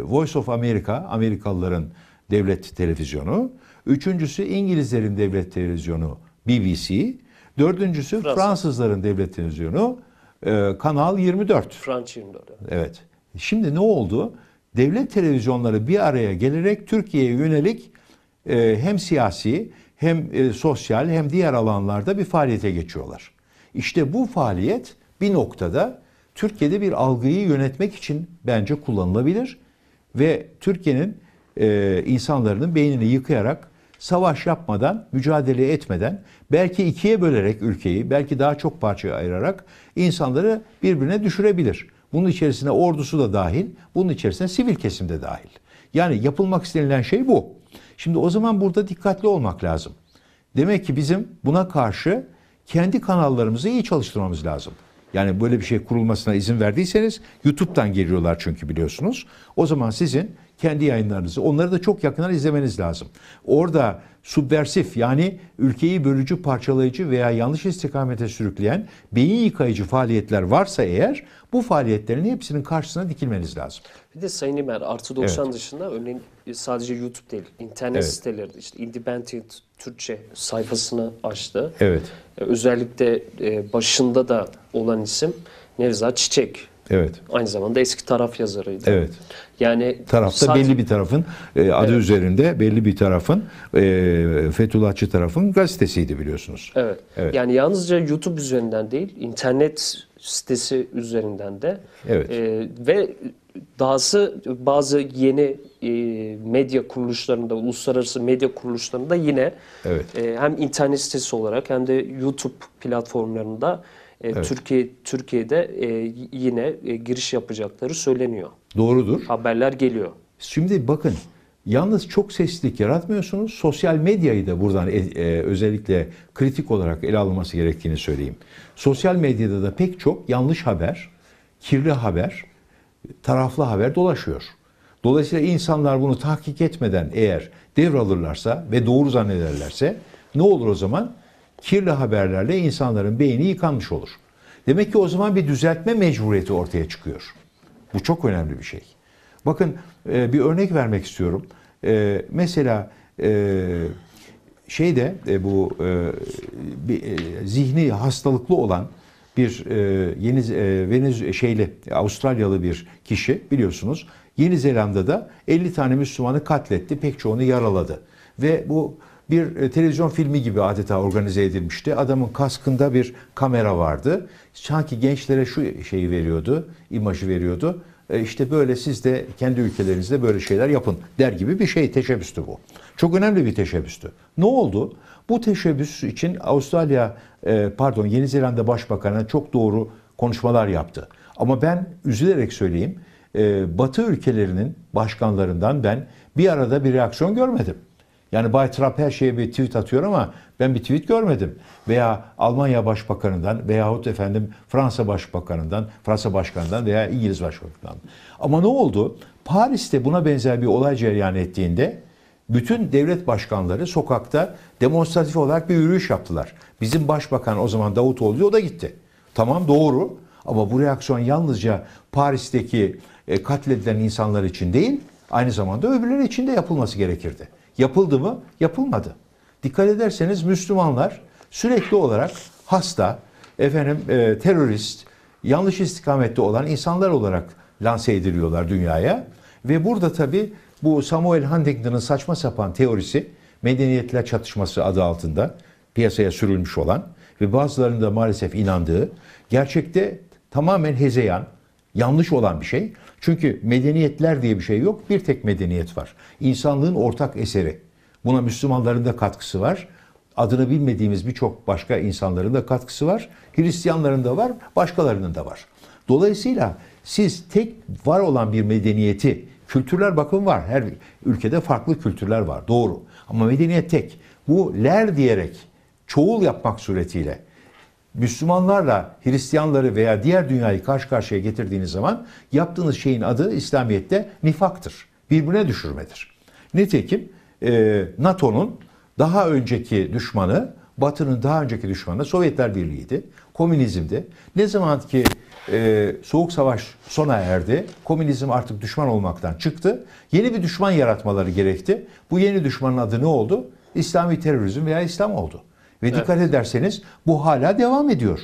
Voice of America, Amerikalıların devlet televizyonu. Üçüncüsü İngilizlerin devlet televizyonu BBC. Dördüncüsü Fransa. Fransızların devlet televizyonu e, Kanal 24. France 24. Evet. Şimdi ne oldu? Devlet televizyonları bir araya gelerek Türkiye'ye yönelik e, hem siyasi hem e, sosyal hem diğer alanlarda bir faaliyete geçiyorlar. İşte bu faaliyet bir noktada Türkiye'de bir algıyı yönetmek için bence kullanılabilir. Ve Türkiye'nin e, insanların beynini yıkayarak savaş yapmadan, mücadele etmeden, belki ikiye bölerek ülkeyi, belki daha çok parçaya ayırarak insanları birbirine düşürebilir. Bunun içerisine ordusu da dahil, bunun içerisine sivil kesim de dahil. Yani yapılmak istenilen şey bu. Şimdi o zaman burada dikkatli olmak lazım. Demek ki bizim buna karşı kendi kanallarımızı iyi çalıştırmamız lazım. Yani böyle bir şey kurulmasına izin verdiyseniz YouTube'dan geliyorlar çünkü biliyorsunuz. O zaman sizin kendi yayınlarınızı onları da çok yakından izlemeniz lazım. Orada subversif yani ülkeyi bölücü, parçalayıcı veya yanlış istikamete sürükleyen beyin yıkayıcı faaliyetler varsa eğer bu faaliyetlerin hepsinin karşısına dikilmeniz lazım. Bir de Sayın İmer artı 90 evet. dışında örneğin e, sadece YouTube değil, internet evet. siteleri, işte Independent Türkçe sayfasını açtı. Evet. E, özellikle e, başında da olan isim Nevzat Çiçek. Evet. Aynı zamanda eski taraf yazarıydı. Evet. Yani tarafta sadece... belli bir tarafın e, adı evet. üzerinde belli bir tarafın e, Fethullahçı tarafın gazetesiydi biliyorsunuz. Evet. evet. Yani yalnızca YouTube üzerinden değil, internet sitesi üzerinden de evet. e, ve dahası bazı yeni e, medya kuruluşlarında, uluslararası medya kuruluşlarında yine evet. e, hem internet sitesi olarak hem de YouTube platformlarında e, evet. Türkiye Türkiye'de e, yine e, giriş yapacakları söyleniyor. Doğrudur. Haberler geliyor. Şimdi bakın yalnız çok seslilik yaratmıyorsunuz. Sosyal medyayı da buradan e, e, özellikle kritik olarak ele alınması gerektiğini söyleyeyim. Sosyal medyada da pek çok yanlış haber, kirli haber, taraflı haber dolaşıyor. Dolayısıyla insanlar bunu tahkik etmeden eğer devralırlarsa ve doğru zannederlerse ne olur o zaman? kirli haberlerle insanların beyni yıkanmış olur. Demek ki o zaman bir düzeltme mecburiyeti ortaya çıkıyor. Bu çok önemli bir şey. Bakın e, bir örnek vermek istiyorum. E, mesela e, şeyde bu zihni hastalıklı olan bir yeni Venez şeyli Avustralyalı bir kişi biliyorsunuz Yeni Zelanda'da 50 tane Müslümanı katletti, pek çoğunu yaraladı. Ve bu bir e, televizyon filmi gibi adeta organize edilmişti. Adamın kaskında bir kamera vardı. Sanki gençlere şu şeyi veriyordu, imajı veriyordu. E, işte böyle siz de kendi ülkelerinizde böyle şeyler yapın der gibi bir şey teşebbüstü bu. Çok önemli bir teşebbüstü. Ne oldu? Bu teşebbüs için Avustralya e, pardon Yeni Zelanda Başbakanı çok doğru konuşmalar yaptı. Ama ben üzülerek söyleyeyim Batı ülkelerinin başkanlarından ben bir arada bir reaksiyon görmedim. Yani Bay Trump her şeye bir tweet atıyor ama ben bir tweet görmedim. Veya Almanya Başbakanı'ndan veyahut efendim Fransa Başbakanı'ndan, Fransa Başkanı'ndan veya İngiliz Başbakanı'ndan. Ama ne oldu? Paris'te buna benzer bir olay cereyan ettiğinde bütün devlet başkanları sokakta demonstratif olarak bir yürüyüş yaptılar. Bizim başbakan o zaman Davutoğlu o da gitti. Tamam doğru ama bu reaksiyon yalnızca Paris'teki e, katledilen insanlar için değil, aynı zamanda öbürleri için de yapılması gerekirdi. Yapıldı mı? Yapılmadı. Dikkat ederseniz Müslümanlar sürekli olarak hasta, efendim e, terörist, yanlış istikamette olan insanlar olarak lanse ediliyorlar dünyaya. Ve burada tabi bu Samuel Huntington'ın saçma sapan teorisi medeniyetler çatışması adı altında piyasaya sürülmüş olan ve bazılarının da maalesef inandığı gerçekte tamamen hezeyan, Yanlış olan bir şey. Çünkü medeniyetler diye bir şey yok. Bir tek medeniyet var. İnsanlığın ortak eseri. Buna Müslümanların da katkısı var. Adını bilmediğimiz birçok başka insanların da katkısı var. Hristiyanların da var, başkalarının da var. Dolayısıyla siz tek var olan bir medeniyeti, kültürler bakın var. Her ülkede farklı kültürler var, doğru. Ama medeniyet tek. Bu ler diyerek, çoğul yapmak suretiyle Müslümanlarla Hristiyanları veya diğer dünyayı karşı karşıya getirdiğiniz zaman yaptığınız şeyin adı İslamiyet'te nifaktır. Birbirine düşürmedir. Nitekim e, NATO'nun daha önceki düşmanı, Batı'nın daha önceki düşmanı Sovyetler Birliği'ydi. Komünizmdi. Ne zaman ki e, Soğuk Savaş sona erdi, komünizm artık düşman olmaktan çıktı. Yeni bir düşman yaratmaları gerekti. Bu yeni düşmanın adı ne oldu? İslami terörizm veya İslam oldu. Ve dikkat evet. ederseniz bu hala devam ediyor.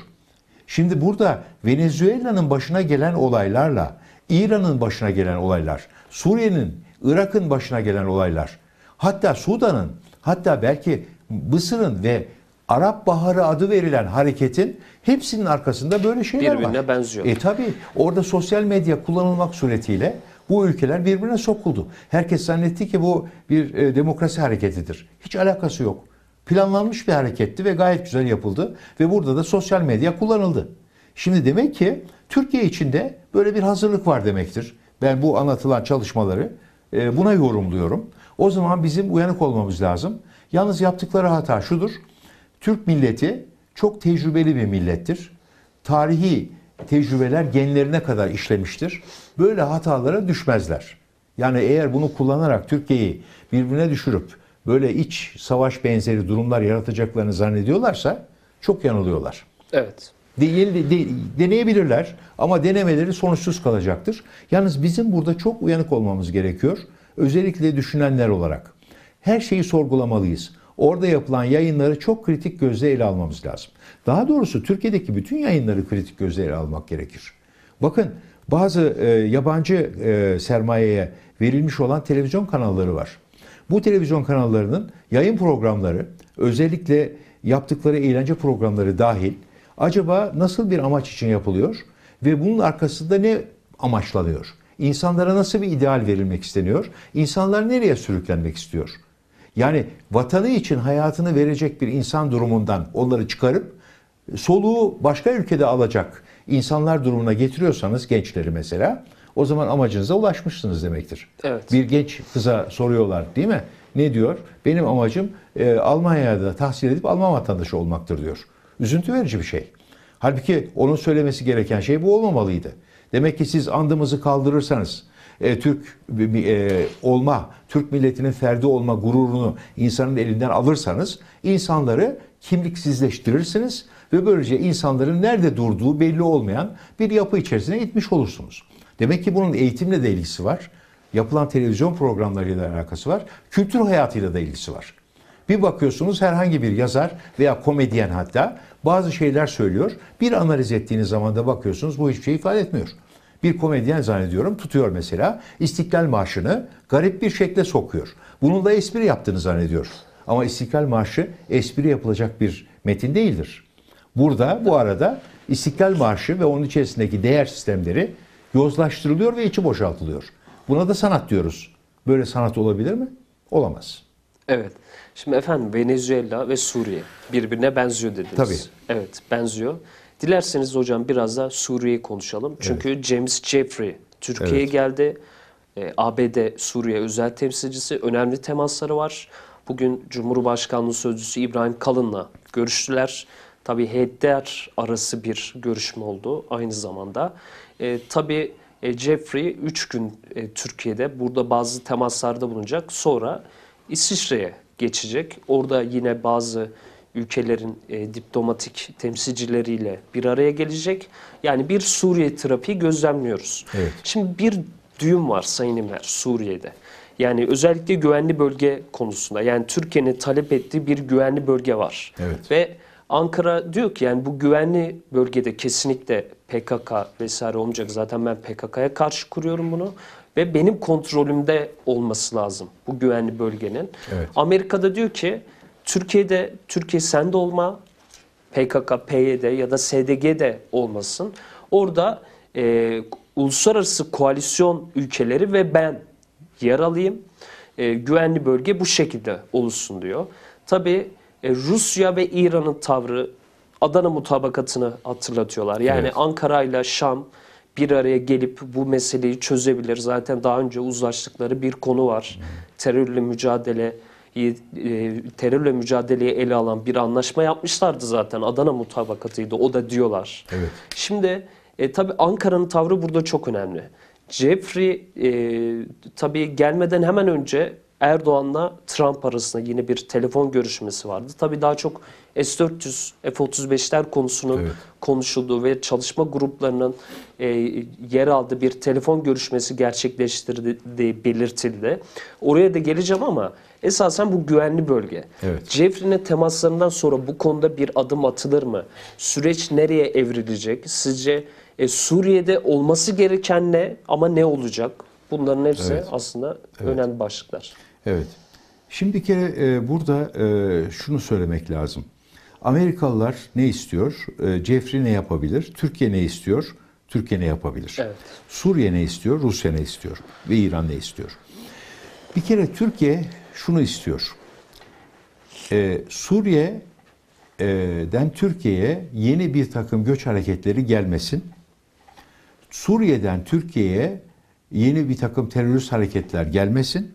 Şimdi burada Venezuela'nın başına gelen olaylarla İran'ın başına gelen olaylar, Suriye'nin, Irak'ın başına gelen olaylar, hatta Sudan'ın, hatta belki Mısır'ın ve Arap Baharı adı verilen hareketin hepsinin arkasında böyle şeyler Birbirine var. Birbirine benziyor. E tabi orada sosyal medya kullanılmak suretiyle bu ülkeler birbirine sokuldu. Herkes zannetti ki bu bir e, demokrasi hareketidir. Hiç alakası yok planlanmış bir hareketti ve gayet güzel yapıldı ve burada da sosyal medya kullanıldı. Şimdi demek ki Türkiye içinde böyle bir hazırlık var demektir. Ben bu anlatılan çalışmaları e, buna yorumluyorum. O zaman bizim uyanık olmamız lazım. Yalnız yaptıkları hata şudur. Türk milleti çok tecrübeli bir millettir. Tarihi tecrübeler genlerine kadar işlemiştir. Böyle hatalara düşmezler. Yani eğer bunu kullanarak Türkiye'yi birbirine düşürüp böyle iç savaş benzeri durumlar yaratacaklarını zannediyorlarsa çok yanılıyorlar. Evet. Değil, de, de, deneyebilirler ama denemeleri sonuçsuz kalacaktır. Yalnız bizim burada çok uyanık olmamız gerekiyor. Özellikle düşünenler olarak. Her şeyi sorgulamalıyız. Orada yapılan yayınları çok kritik gözle ele almamız lazım. Daha doğrusu Türkiye'deki bütün yayınları kritik gözle ele almak gerekir. Bakın bazı e, yabancı e, sermayeye verilmiş olan televizyon kanalları var. Bu televizyon kanallarının yayın programları özellikle yaptıkları eğlence programları dahil acaba nasıl bir amaç için yapılıyor ve bunun arkasında ne amaçlanıyor? İnsanlara nasıl bir ideal verilmek isteniyor? İnsanlar nereye sürüklenmek istiyor? Yani vatanı için hayatını verecek bir insan durumundan onları çıkarıp soluğu başka ülkede alacak insanlar durumuna getiriyorsanız gençleri mesela o zaman amacınıza ulaşmışsınız demektir. Evet. Bir genç kıza soruyorlar değil mi? Ne diyor? Benim amacım e, Almanya'da tahsil edip Alman vatandaşı olmaktır diyor. Üzüntü verici bir şey. Halbuki onun söylemesi gereken şey bu olmamalıydı. Demek ki siz andımızı kaldırırsanız, e, Türk e, olma, Türk milletinin ferdi olma gururunu insanın elinden alırsanız insanları kimliksizleştirirsiniz ve böylece insanların nerede durduğu belli olmayan bir yapı içerisine gitmiş olursunuz. Demek ki bunun eğitimle de ilgisi var. Yapılan televizyon programlarıyla alakası var. Kültür hayatıyla da ilgisi var. Bir bakıyorsunuz herhangi bir yazar veya komedyen hatta bazı şeyler söylüyor. Bir analiz ettiğiniz zaman da bakıyorsunuz bu hiçbir şey ifade etmiyor. Bir komedyen zannediyorum tutuyor mesela İstiklal Marşı'nı garip bir şekle sokuyor. Bununla espri yaptığını zannediyor. Ama İstiklal Marşı espri yapılacak bir metin değildir. Burada bu arada İstiklal Marşı ve onun içerisindeki değer sistemleri yozlaştırılıyor ve içi boşaltılıyor. Buna da sanat diyoruz. Böyle sanat olabilir mi? Olamaz. Evet. Şimdi efendim Venezuela ve Suriye birbirine benziyor dediniz. Tabii. Evet benziyor. Dilerseniz hocam biraz da Suriye'yi konuşalım. Çünkü evet. James Jeffrey Türkiye'ye evet. geldi. E, ABD Suriye özel temsilcisi önemli temasları var. Bugün Cumhurbaşkanlığı Sözcüsü İbrahim Kalın'la görüştüler. Tabii heyetler arası bir görüşme oldu aynı zamanda. E, tabii e, Jeffrey 3 gün e, Türkiye'de burada bazı temaslarda bulunacak. Sonra İsviçre'ye geçecek. Orada yine bazı ülkelerin e, diplomatik temsilcileriyle bir araya gelecek. Yani bir Suriye terapi gözlemliyoruz. Evet. Şimdi bir düğüm var Sayın İmer Suriye'de. Yani özellikle güvenli bölge konusunda yani Türkiye'nin talep ettiği bir güvenli bölge var. Evet. Ve Ankara diyor ki yani bu güvenli bölgede kesinlikle PKK vesaire olmayacak. Zaten ben PKK'ya karşı kuruyorum bunu ve benim kontrolümde olması lazım bu güvenli bölgenin. Evet. Amerika'da diyor ki Türkiye'de Türkiye sende olma PKK, PYD ya da SDG'de olmasın. Orada e, uluslararası koalisyon ülkeleri ve ben yer alayım. E, güvenli bölge bu şekilde oluşsun diyor. Tabii e, Rusya ve İran'ın tavrı Adana mutabakatını hatırlatıyorlar. Yani evet. Ankara ile Şam bir araya gelip bu meseleyi çözebilir. Zaten daha önce uzlaştıkları bir konu var. Terörle mücadele e, terörle mücadeleyi ele alan bir anlaşma yapmışlardı zaten. Adana mutabakatıydı. O da diyorlar. Evet. Şimdi e, tabii Ankara'nın tavrı burada çok önemli. Jeffrey e, tabii gelmeden hemen önce Erdoğan'la Trump arasında yine bir telefon görüşmesi vardı. Tabii daha çok S-400, F-35'ler konusunun evet. konuşulduğu ve çalışma gruplarının e, yer aldığı bir telefon görüşmesi gerçekleştirildiği belirtildi. Oraya da geleceğim ama esasen bu güvenli bölge. Evet. Cefrin'e temaslarından sonra bu konuda bir adım atılır mı? Süreç nereye evrilecek? Sizce e, Suriye'de olması gereken ne ama ne olacak? Bunların hepsi evet. aslında evet. önemli başlıklar. Evet. Şimdi bir kere e, burada e, şunu söylemek lazım. Amerikalılar ne istiyor? E, Cefri ne yapabilir? Türkiye ne istiyor? Türkiye ne yapabilir? Evet. Suriye ne istiyor? Rusya ne istiyor? Ve İran ne istiyor? Bir kere Türkiye şunu istiyor. E, Suriye'den Türkiye'ye yeni bir takım göç hareketleri gelmesin. Suriye'den Türkiye'ye yeni bir takım terörist hareketler gelmesin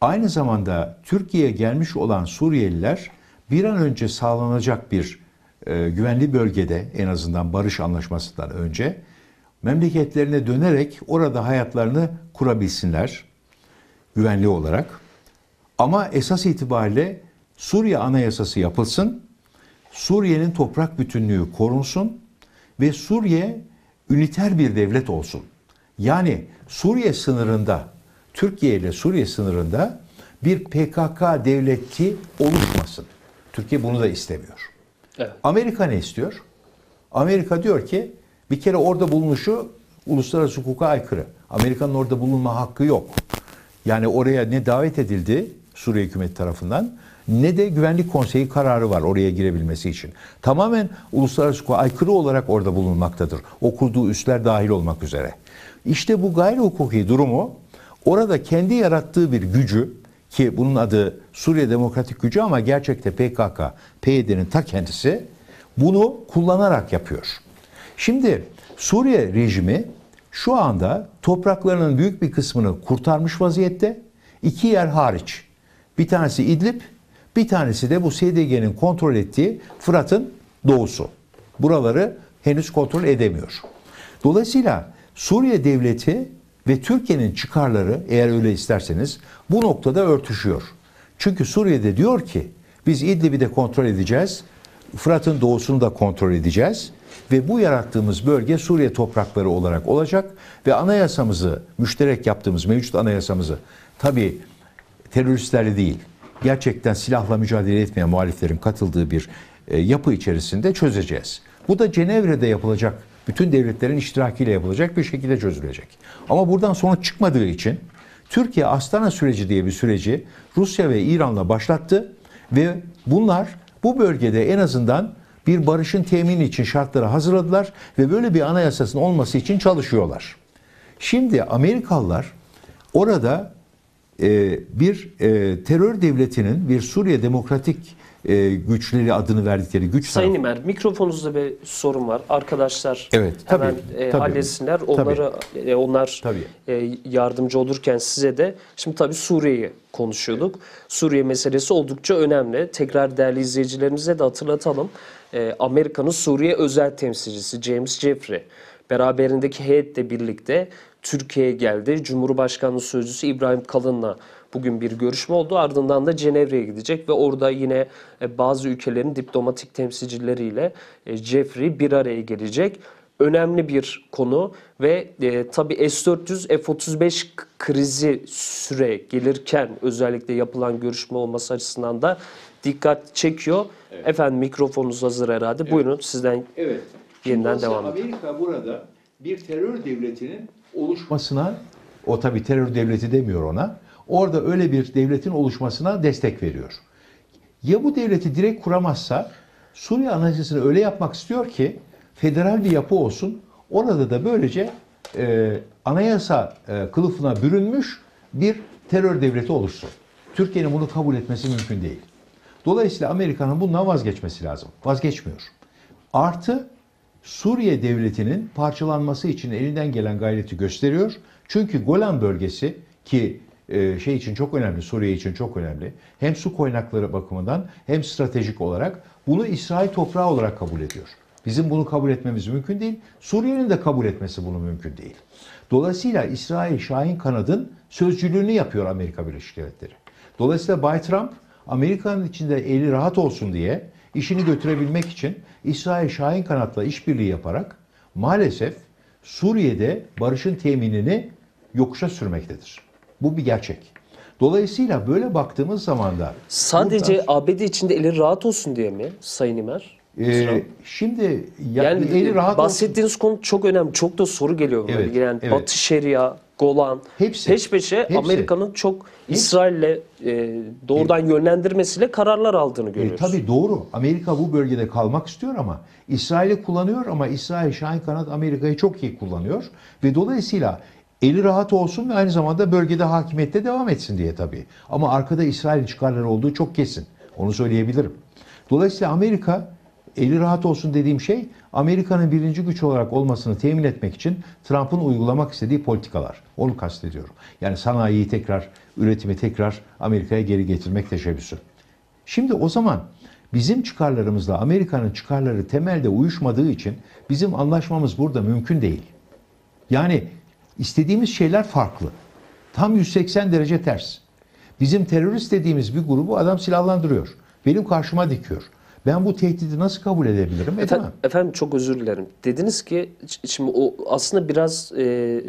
Aynı zamanda Türkiye'ye gelmiş olan Suriyeliler bir an önce sağlanacak bir e, güvenli bölgede en azından barış anlaşmasından önce memleketlerine dönerek orada hayatlarını kurabilsinler güvenli olarak. Ama esas itibariyle Suriye Anayasası yapılsın, Suriye'nin toprak bütünlüğü korunsun ve Suriye üniter bir devlet olsun. Yani Suriye sınırında Türkiye ile Suriye sınırında bir PKK devleti oluşmasın. Türkiye bunu da istemiyor. Evet. Amerika ne istiyor? Amerika diyor ki bir kere orada bulunuşu uluslararası hukuka aykırı. Amerika'nın orada bulunma hakkı yok. Yani oraya ne davet edildi Suriye hükümeti tarafından ne de güvenlik konseyi kararı var oraya girebilmesi için. Tamamen uluslararası hukuka aykırı olarak orada bulunmaktadır. O kurduğu üsler dahil olmak üzere. İşte bu gayri hukuki durumu Orada kendi yarattığı bir gücü ki bunun adı Suriye Demokratik Gücü ama gerçekte PKK, PYD'nin ta kendisi bunu kullanarak yapıyor. Şimdi Suriye rejimi şu anda topraklarının büyük bir kısmını kurtarmış vaziyette. İki yer hariç. Bir tanesi İdlib, bir tanesi de bu SDG'nin kontrol ettiği Fırat'ın doğusu. Buraları henüz kontrol edemiyor. Dolayısıyla Suriye devleti ve Türkiye'nin çıkarları eğer öyle isterseniz bu noktada örtüşüyor. Çünkü Suriye'de diyor ki biz İdlib'i de kontrol edeceğiz. Fırat'ın doğusunu da kontrol edeceğiz ve bu yarattığımız bölge Suriye toprakları olarak olacak ve anayasamızı müşterek yaptığımız mevcut anayasamızı tabi teröristlerle değil gerçekten silahla mücadele etmeyen muhaliflerin katıldığı bir e, yapı içerisinde çözeceğiz. Bu da Cenevre'de yapılacak bütün devletlerin iştirakiyle yapılacak bir şekilde çözülecek. Ama buradan sonuç çıkmadığı için Türkiye Astana süreci diye bir süreci Rusya ve İran'la başlattı ve bunlar bu bölgede en azından bir barışın temini için şartları hazırladılar ve böyle bir anayasasının olması için çalışıyorlar. Şimdi Amerikalılar orada e, bir e, terör devletinin bir Suriye Demokratik e, güçleri adını verdikleri güç Sayın tarafı. İmer mikrofonunuzda bir sorun var. Arkadaşlar evet, tabii, hemen e, tabii, halletsinler. Onları, tabii, e, onlar tabii. E, yardımcı olurken size de şimdi tabii Suriye'yi konuşuyorduk. Suriye meselesi oldukça önemli. Tekrar değerli izleyicilerimize de hatırlatalım. E, Amerika'nın Suriye özel temsilcisi James Jeffrey beraberindeki heyetle birlikte Türkiye'ye geldi. Cumhurbaşkanlığı Sözcüsü İbrahim Kalın'la Bugün bir görüşme oldu ardından da Cenevre'ye gidecek ve orada yine e, bazı ülkelerin diplomatik temsilcileriyle e, Jeffrey bir araya gelecek önemli bir konu ve e, tabi S-400 F-35 krizi süre gelirken özellikle yapılan görüşme olması açısından da dikkat çekiyor. Evet. Efendim mikrofonunuz hazır herhalde. Evet. Buyurun sizden evet. yeniden devam edin. Amerika burada bir terör devletinin oluşmasına, o tabi terör devleti demiyor ona, orada öyle bir devletin oluşmasına destek veriyor. Ya bu devleti direkt kuramazsa Suriye anayasasını öyle yapmak istiyor ki federal bir yapı olsun. Orada da böylece e, anayasa e, kılıfına bürünmüş bir terör devleti oluşsun. Türkiye'nin bunu kabul etmesi mümkün değil. Dolayısıyla Amerika'nın bundan vazgeçmesi lazım. Vazgeçmiyor. Artı Suriye devletinin parçalanması için elinden gelen gayreti gösteriyor. Çünkü Golan bölgesi ki e, şey için çok önemli, Suriye için çok önemli. Hem su kaynakları bakımından hem stratejik olarak bunu İsrail toprağı olarak kabul ediyor. Bizim bunu kabul etmemiz mümkün değil. Suriye'nin de kabul etmesi bunu mümkün değil. Dolayısıyla İsrail Şahin Kanad'ın sözcülüğünü yapıyor Amerika Birleşik Devletleri. Dolayısıyla Bay Trump Amerika'nın içinde eli rahat olsun diye işini götürebilmek için İsrail Şahin Kanat'la işbirliği yaparak maalesef Suriye'de barışın teminini yokuşa sürmektedir. Bu bir gerçek. Dolayısıyla böyle baktığımız zaman da... Sadece burada, ABD içinde eli rahat olsun diye mi Sayın İmer? E, şimdi ya, yani eli e, rahat bahsettiğiniz olsun. konu çok önemli. Çok da soru geliyor. Evet, Yani evet. Batı Şeria, Golan, hepsi, peş peşe hepsi. Amerika'nın çok İsrail'le e, doğrudan evet. yönlendirmesiyle kararlar aldığını e, görüyoruz. E, tabii doğru. Amerika bu bölgede kalmak istiyor ama İsrail'i kullanıyor ama İsrail Şahin Kanat Amerika'yı çok iyi kullanıyor ve dolayısıyla eli rahat olsun ve aynı zamanda bölgede hakimiyette devam etsin diye tabii. Ama arkada İsrail çıkarları olduğu çok kesin. Onu söyleyebilirim. Dolayısıyla Amerika eli rahat olsun dediğim şey Amerika'nın birinci güç olarak olmasını temin etmek için Trump'ın uygulamak istediği politikalar. Onu kastediyorum. Yani sanayiyi tekrar, üretimi tekrar Amerika'ya geri getirmek teşebbüsü. Şimdi o zaman bizim çıkarlarımızla Amerika'nın çıkarları temelde uyuşmadığı için bizim anlaşmamız burada mümkün değil. Yani İstediğimiz şeyler farklı. Tam 180 derece ters. Bizim terörist dediğimiz bir grubu adam silahlandırıyor. Benim karşıma dikiyor. Ben bu tehdidi nasıl kabul edebilirim? Efendim, efendim çok özür dilerim. Dediniz ki şimdi o aslında biraz e,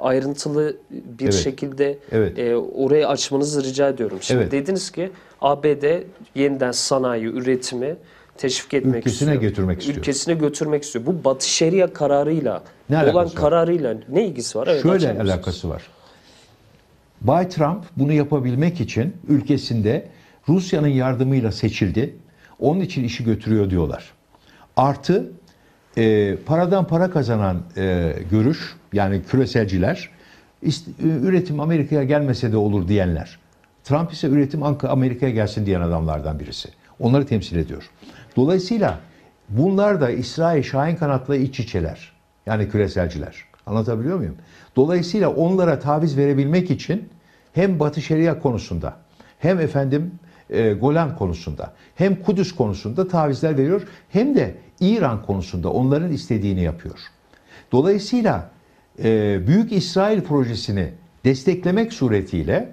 ayrıntılı bir evet. şekilde evet. E, orayı açmanızı rica ediyorum. Şimdi evet. dediniz ki ABD yeniden sanayi üretimi teşvik etmek ülkesine istiyor. götürmek istiyor. Ülkesine götürmek istiyor. Bu Batı Şeria kararıyla ne olan kararıyla ne ilgisi var? Evet, Şöyle alakası var. Bay Trump bunu yapabilmek için ülkesinde Rusya'nın yardımıyla seçildi. Onun için işi götürüyor diyorlar. Artı e, paradan para kazanan e, görüş yani küreselciler üretim Amerika'ya gelmese de olur diyenler. Trump ise üretim Amerika'ya gelsin diyen adamlardan birisi. Onları temsil ediyor. Dolayısıyla bunlar da İsrail Şahin kanatla iç içeler. Yani küreselciler. Anlatabiliyor muyum? Dolayısıyla onlara taviz verebilmek için hem Batı Şeria konusunda hem efendim e, Golan konusunda hem Kudüs konusunda tavizler veriyor hem de İran konusunda onların istediğini yapıyor. Dolayısıyla e, Büyük İsrail projesini desteklemek suretiyle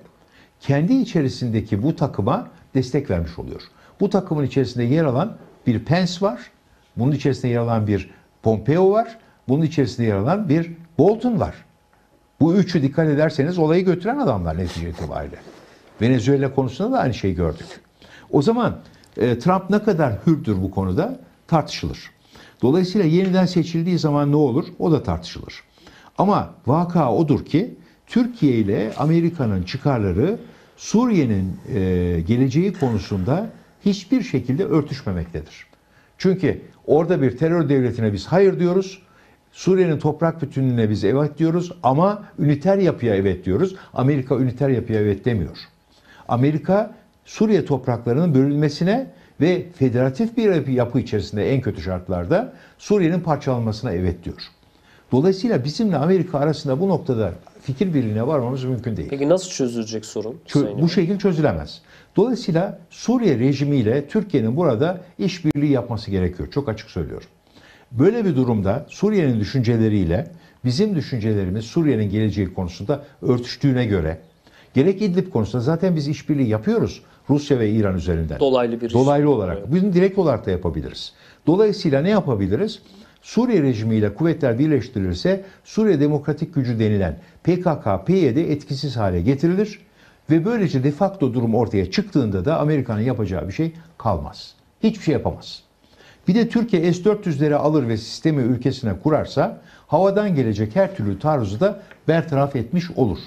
kendi içerisindeki bu takıma destek vermiş oluyor. Bu takımın içerisinde yer alan bir Pence var. Bunun içerisinde yer alan bir Pompeo var. Bunun içerisinde yer alan bir Bolton var. Bu üçü dikkat ederseniz olayı götüren adamlar netice itibariyle. Venezuela konusunda da aynı şeyi gördük. O zaman e, Trump ne kadar hürdür bu konuda tartışılır. Dolayısıyla yeniden seçildiği zaman ne olur o da tartışılır. Ama vaka odur ki Türkiye ile Amerika'nın çıkarları Suriye'nin e, geleceği konusunda hiçbir şekilde örtüşmemektedir. Çünkü orada bir terör devletine biz hayır diyoruz. Suriye'nin toprak bütünlüğüne biz evet diyoruz ama üniter yapıya evet diyoruz. Amerika üniter yapıya evet demiyor. Amerika Suriye topraklarının bölünmesine ve federatif bir yapı içerisinde en kötü şartlarda Suriye'nin parçalanmasına evet diyor. Dolayısıyla bizimle Amerika arasında bu noktada fikir birliğine varmamız mümkün değil. Peki nasıl çözülecek sorun? Çö- bu şekilde çözülemez. Dolayısıyla Suriye rejimiyle Türkiye'nin burada işbirliği yapması gerekiyor. Çok açık söylüyorum. Böyle bir durumda Suriye'nin düşünceleriyle bizim düşüncelerimiz Suriye'nin geleceği konusunda örtüştüğüne göre gerek İdlib konusunda zaten biz işbirliği yapıyoruz Rusya ve İran üzerinden. Dolaylı bir Dolaylı olarak. Evet. Bunu direkt olarak da yapabiliriz. Dolayısıyla ne yapabiliriz? Suriye rejimiyle kuvvetler birleştirilirse Suriye Demokratik Gücü denilen PKK, PYD etkisiz hale getirilir ve böylece de facto durum ortaya çıktığında da Amerika'nın yapacağı bir şey kalmaz. Hiçbir şey yapamaz. Bir de Türkiye S-400'leri alır ve sistemi ülkesine kurarsa havadan gelecek her türlü taarruzu da bertaraf etmiş olur.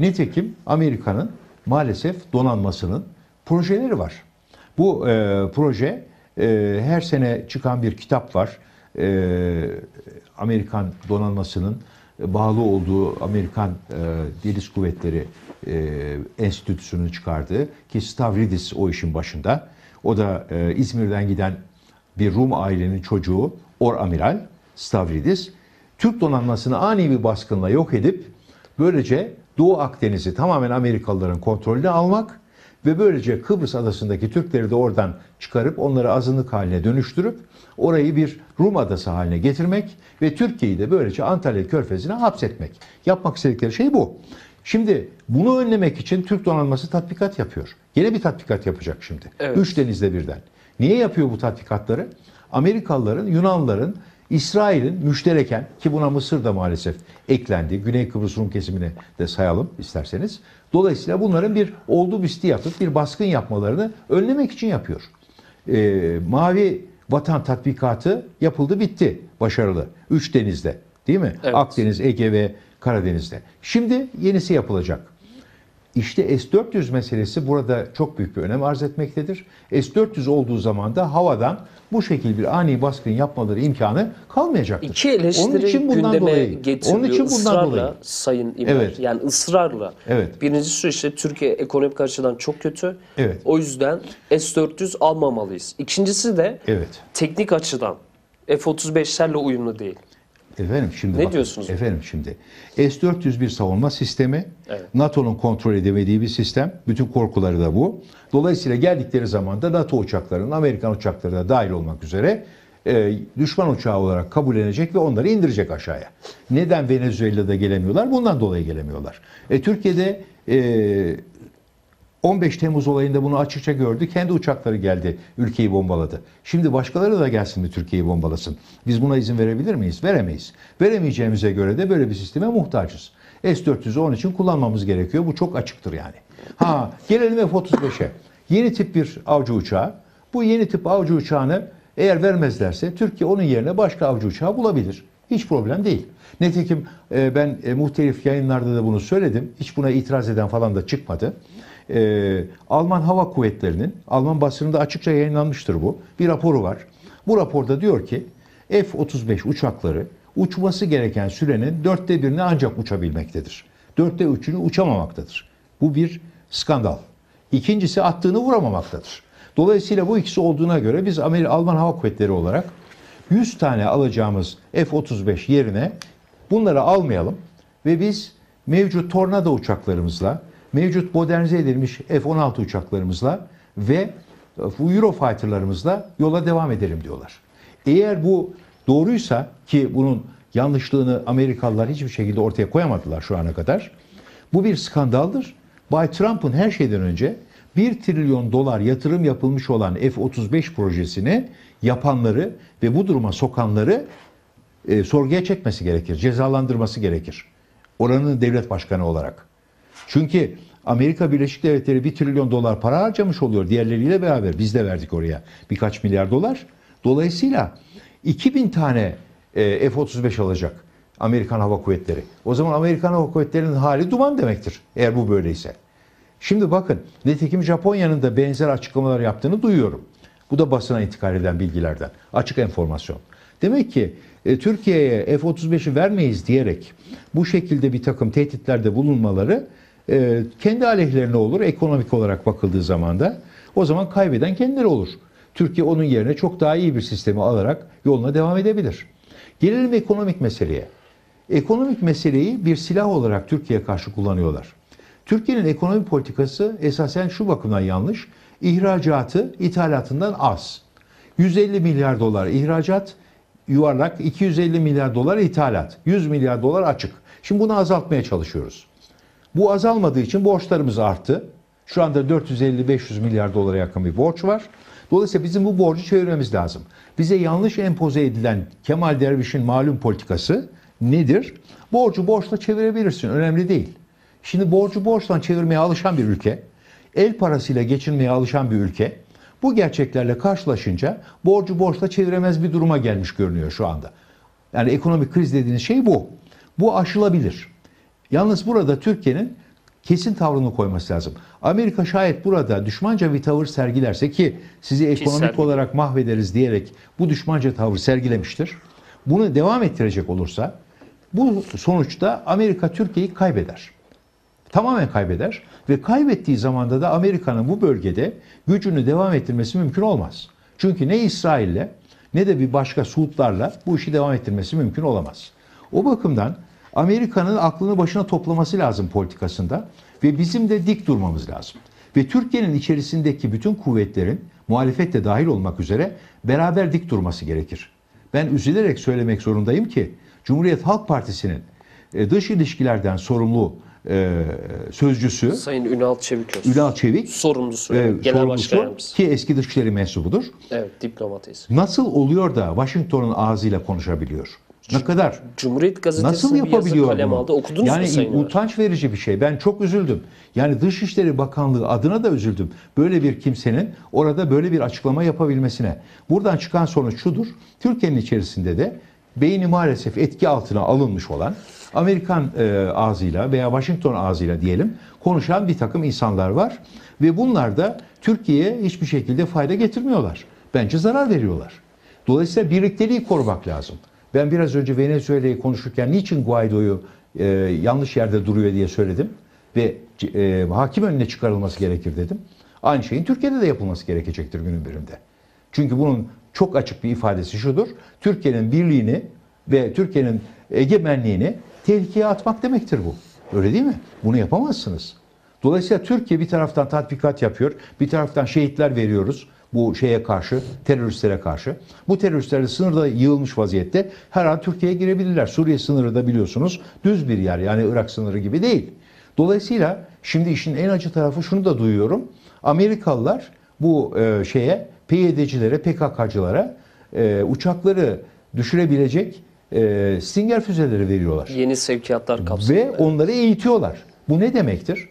Nitekim Amerika'nın maalesef donanmasının projeleri var. Bu e, proje e, her sene çıkan bir kitap var. E, Amerikan donanmasının bağlı olduğu Amerikan e, Deniz Kuvvetleri e, enstitüsünün çıkardığı ki Stavridis o işin başında. O da e, İzmir'den giden bir Rum ailenin çocuğu Or Amiral Stavridis Türk donanmasını ani bir baskınla yok edip böylece Doğu Akdeniz'i tamamen Amerikalıların kontrolüne almak ve böylece Kıbrıs adasındaki Türkleri de oradan çıkarıp onları azınlık haline dönüştürüp orayı bir Rum adası haline getirmek ve Türkiye'yi de böylece Antalya Körfezi'ne hapsetmek. Yapmak istedikleri şey bu. Şimdi bunu önlemek için Türk donanması tatbikat yapıyor. Yine bir tatbikat yapacak şimdi. Evet. Üç denizde birden. Niye yapıyor bu tatbikatları? Amerikalıların, Yunanların, İsrail'in müştereken ki buna Mısır da maalesef eklendi. Güney Kıbrıs Rum kesimini de sayalım isterseniz. Dolayısıyla bunların bir oldu bisti yapıp bir baskın yapmalarını önlemek için yapıyor. Ee, Mavi Vatan tatbikatı yapıldı bitti başarılı. Üç denizde değil mi? Evet. Akdeniz, Ege ve Karadeniz'de. Şimdi yenisi yapılacak. İşte S-400 meselesi burada çok büyük bir önem arz etmektedir. S-400 olduğu zaman da havadan bu şekilde bir ani baskın yapmaları imkanı kalmayacaktır. İki eleştiri onun için bundan dolayı, onun için bundan ısrarla dolayı. Sayın İmer. Evet. Yani ısrarla. Evet. Birinci süreçte Türkiye ekonomik açıdan çok kötü. Evet. O yüzden S-400 almamalıyız. İkincisi de evet. teknik açıdan F-35'lerle uyumlu değil. Efendim şimdi ne bakın, diyorsunuz? Efendim şimdi S400 bir savunma sistemi. Evet. NATO'nun kontrol edemediği bir sistem. Bütün korkuları da bu. Dolayısıyla geldikleri zaman da NATO uçaklarının, Amerikan uçakları da dahil olmak üzere e, düşman uçağı olarak kabullenecek ve onları indirecek aşağıya. Neden Venezuela'da gelemiyorlar? Bundan dolayı gelemiyorlar. E, Türkiye'de e, 15 Temmuz olayında bunu açıkça gördü. Kendi uçakları geldi, ülkeyi bombaladı. Şimdi başkaları da gelsin de Türkiye'yi bombalasın. Biz buna izin verebilir miyiz? Veremeyiz. Veremeyeceğimize göre de böyle bir sisteme muhtacız. s 410 için kullanmamız gerekiyor. Bu çok açıktır yani. Ha, gelelim F-35'e. Yeni tip bir avcı uçağı. Bu yeni tip avcı uçağını eğer vermezlerse Türkiye onun yerine başka avcı uçağı bulabilir. Hiç problem değil. Nitekim e, ben e, muhtelif yayınlarda da bunu söyledim. Hiç buna itiraz eden falan da çıkmadı e, Alman Hava Kuvvetleri'nin, Alman basınında açıkça yayınlanmıştır bu, bir raporu var. Bu raporda diyor ki F-35 uçakları uçması gereken sürenin dörtte birini ancak uçabilmektedir. Dörtte üçünü uçamamaktadır. Bu bir skandal. İkincisi attığını vuramamaktadır. Dolayısıyla bu ikisi olduğuna göre biz amerik Alman Hava Kuvvetleri olarak 100 tane alacağımız F-35 yerine bunları almayalım ve biz mevcut tornado uçaklarımızla mevcut modernize edilmiş F-16 uçaklarımızla ve Eurofighter'larımızla yola devam edelim diyorlar. Eğer bu doğruysa ki bunun yanlışlığını Amerikalılar hiçbir şekilde ortaya koyamadılar şu ana kadar. Bu bir skandaldır. Bay Trump'ın her şeyden önce 1 trilyon dolar yatırım yapılmış olan F-35 projesini yapanları ve bu duruma sokanları e, sorguya çekmesi gerekir, cezalandırması gerekir. Oranın devlet başkanı olarak. Çünkü Amerika Birleşik Devletleri 1 trilyon dolar para harcamış oluyor diğerleriyle beraber. Biz de verdik oraya birkaç milyar dolar. Dolayısıyla 2000 tane e, F-35 alacak Amerikan Hava Kuvvetleri. O zaman Amerikan Hava Kuvvetleri'nin hali duman demektir eğer bu böyleyse. Şimdi bakın nitekim Japonya'nın da benzer açıklamalar yaptığını duyuyorum. Bu da basına intikal eden bilgilerden. Açık enformasyon. Demek ki e, Türkiye'ye F-35'i vermeyiz diyerek bu şekilde bir takım tehditlerde bulunmaları e, kendi aleyhlerine olur ekonomik olarak bakıldığı zaman da. O zaman kaybeden kendileri olur. Türkiye onun yerine çok daha iyi bir sistemi alarak yoluna devam edebilir. Gelelim ekonomik meseleye. Ekonomik meseleyi bir silah olarak Türkiye'ye karşı kullanıyorlar. Türkiye'nin ekonomi politikası esasen şu bakımdan yanlış. İhracatı ithalatından az. 150 milyar dolar ihracat, yuvarlak 250 milyar dolar ithalat, 100 milyar dolar açık. Şimdi bunu azaltmaya çalışıyoruz. Bu azalmadığı için borçlarımız arttı. Şu anda 450-500 milyar dolara yakın bir borç var. Dolayısıyla bizim bu borcu çevirmemiz lazım. Bize yanlış empoze edilen Kemal Derviş'in malum politikası nedir? Borcu borçla çevirebilirsin, önemli değil. Şimdi borcu borçla çevirmeye alışan bir ülke, el parasıyla geçinmeye alışan bir ülke, bu gerçeklerle karşılaşınca borcu borçla çeviremez bir duruma gelmiş görünüyor şu anda. Yani ekonomik kriz dediğiniz şey bu. Bu aşılabilir. Yalnız burada Türkiye'nin kesin tavrını koyması lazım. Amerika şayet burada düşmanca bir tavır sergilerse ki sizi ekonomik Kesin. olarak mahvederiz diyerek bu düşmanca tavır sergilemiştir. Bunu devam ettirecek olursa bu sonuçta Amerika Türkiye'yi kaybeder. Tamamen kaybeder ve kaybettiği zamanda da Amerika'nın bu bölgede gücünü devam ettirmesi mümkün olmaz. Çünkü ne İsrail'le ne de bir başka Suudlarla bu işi devam ettirmesi mümkün olamaz. O bakımdan Amerika'nın aklını başına toplaması lazım politikasında ve bizim de dik durmamız lazım. Ve Türkiye'nin içerisindeki bütün kuvvetlerin muhalefet de dahil olmak üzere beraber dik durması gerekir. Ben üzülerek söylemek zorundayım ki Cumhuriyet Halk Partisi'nin e, dış ilişkilerden sorumlu e, sözcüsü Sayın Ünal Çevik Ünal Çevik sorumlusu, e, genel sorumlusu ki eski dışişleri mensubudur. Evet, diplomatıyız. Nasıl oluyor da Washington'un ağzıyla konuşabiliyor? Ne kadar? Cumhuriyet Gazetesi'nin Nasıl yapabiliyor bir kalem bunu? aldı. Okudunuz yani mu Sayın utanç verici bir şey. Ben çok üzüldüm. Yani Dışişleri Bakanlığı adına da üzüldüm. Böyle bir kimsenin orada böyle bir açıklama yapabilmesine. Buradan çıkan sonuç şudur. Türkiye'nin içerisinde de beyni maalesef etki altına alınmış olan Amerikan e, ağzıyla veya Washington ağzıyla diyelim konuşan bir takım insanlar var. Ve bunlar da Türkiye'ye hiçbir şekilde fayda getirmiyorlar. Bence zarar veriyorlar. Dolayısıyla birlikteliği korumak lazım. Ben biraz önce Venezuela'yı konuşurken niçin Guaido'yu e, yanlış yerde duruyor diye söyledim ve e, hakim önüne çıkarılması gerekir dedim. Aynı şeyin Türkiye'de de yapılması gerekecektir günün birinde. Çünkü bunun çok açık bir ifadesi şudur. Türkiye'nin birliğini ve Türkiye'nin egemenliğini tehlikeye atmak demektir bu. Öyle değil mi? Bunu yapamazsınız. Dolayısıyla Türkiye bir taraftan tatbikat yapıyor, bir taraftan şehitler veriyoruz bu şeye karşı, teröristlere karşı. Bu teröristler de sınırda yığılmış vaziyette. Her an Türkiye'ye girebilirler. Suriye sınırı da biliyorsunuz düz bir yer yani Irak sınırı gibi değil. Dolayısıyla şimdi işin en acı tarafı şunu da duyuyorum. Amerikalılar bu e, şeye PYD'cilere, PKK'cılara e, uçakları düşürebilecek e, Stinger füzeleri veriyorlar. Yeni sevkiyatlar kapsamında. Ve onları eğitiyorlar. Bu ne demektir?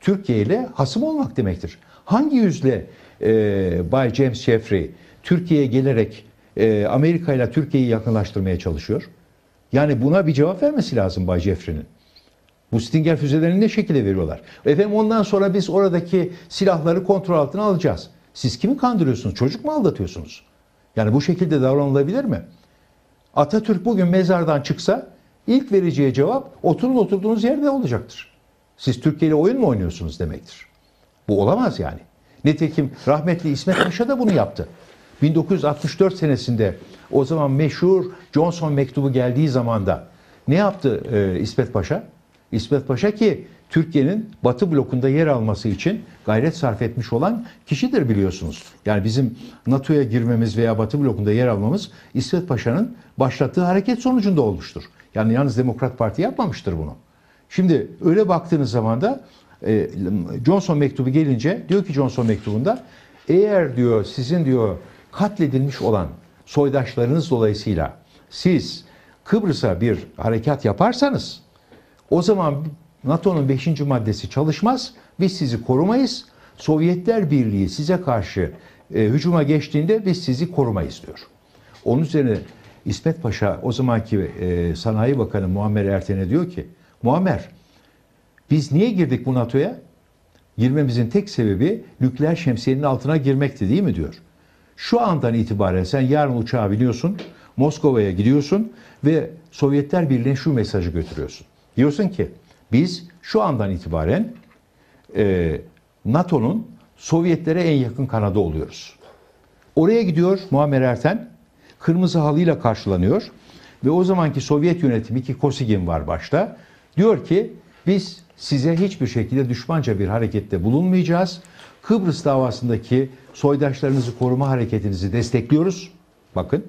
Türkiye ile hasım olmak demektir. Hangi yüzle e, Bay James Jeffrey Türkiye'ye gelerek e, Amerika ile Türkiye'yi yakınlaştırmaya çalışıyor. Yani buna bir cevap vermesi lazım Bay Jeffrey'nin. Bu Stinger füzelerini ne şekilde veriyorlar? Efendim ondan sonra biz oradaki silahları kontrol altına alacağız. Siz kimi kandırıyorsunuz? Çocuk mu aldatıyorsunuz? Yani bu şekilde davranılabilir mi? Atatürk bugün mezardan çıksa ilk vereceği cevap oturun oturduğunuz yerde olacaktır. Siz Türkiye ile oyun mu oynuyorsunuz demektir. Bu olamaz yani. Nitekim rahmetli İsmet Paşa da bunu yaptı. 1964 senesinde o zaman meşhur Johnson mektubu geldiği zamanda ne yaptı e, İsmet Paşa? İsmet Paşa ki Türkiye'nin Batı blokunda yer alması için gayret sarf etmiş olan kişidir biliyorsunuz. Yani bizim NATO'ya girmemiz veya Batı blokunda yer almamız İsmet Paşa'nın başlattığı hareket sonucunda olmuştur. Yani yalnız Demokrat Parti yapmamıştır bunu. Şimdi öyle baktığınız zaman da e, Johnson mektubu gelince diyor ki Johnson mektubunda eğer diyor sizin diyor katledilmiş olan soydaşlarınız dolayısıyla siz Kıbrıs'a bir harekat yaparsanız o zaman NATO'nun 5. maddesi çalışmaz. Biz sizi korumayız. Sovyetler Birliği size karşı e, hücuma geçtiğinde biz sizi korumayız diyor. Onun üzerine İsmet Paşa o zamanki e, Sanayi Bakanı Muammer Erten'e diyor ki Muammer biz niye girdik bu NATO'ya? Girmemizin tek sebebi nükleer şemsiyenin altına girmekti değil mi diyor. Şu andan itibaren sen yarın uçağa biniyorsun, Moskova'ya gidiyorsun ve Sovyetler Birliği'ne şu mesajı götürüyorsun. Diyorsun ki biz şu andan itibaren e, NATO'nun Sovyetlere en yakın kanadı oluyoruz. Oraya gidiyor Muammer Erten, kırmızı halıyla karşılanıyor ve o zamanki Sovyet yönetimi ki Kosygin var başta, diyor ki biz size hiçbir şekilde düşmanca bir harekette bulunmayacağız. Kıbrıs davasındaki soydaşlarınızı koruma hareketinizi destekliyoruz. Bakın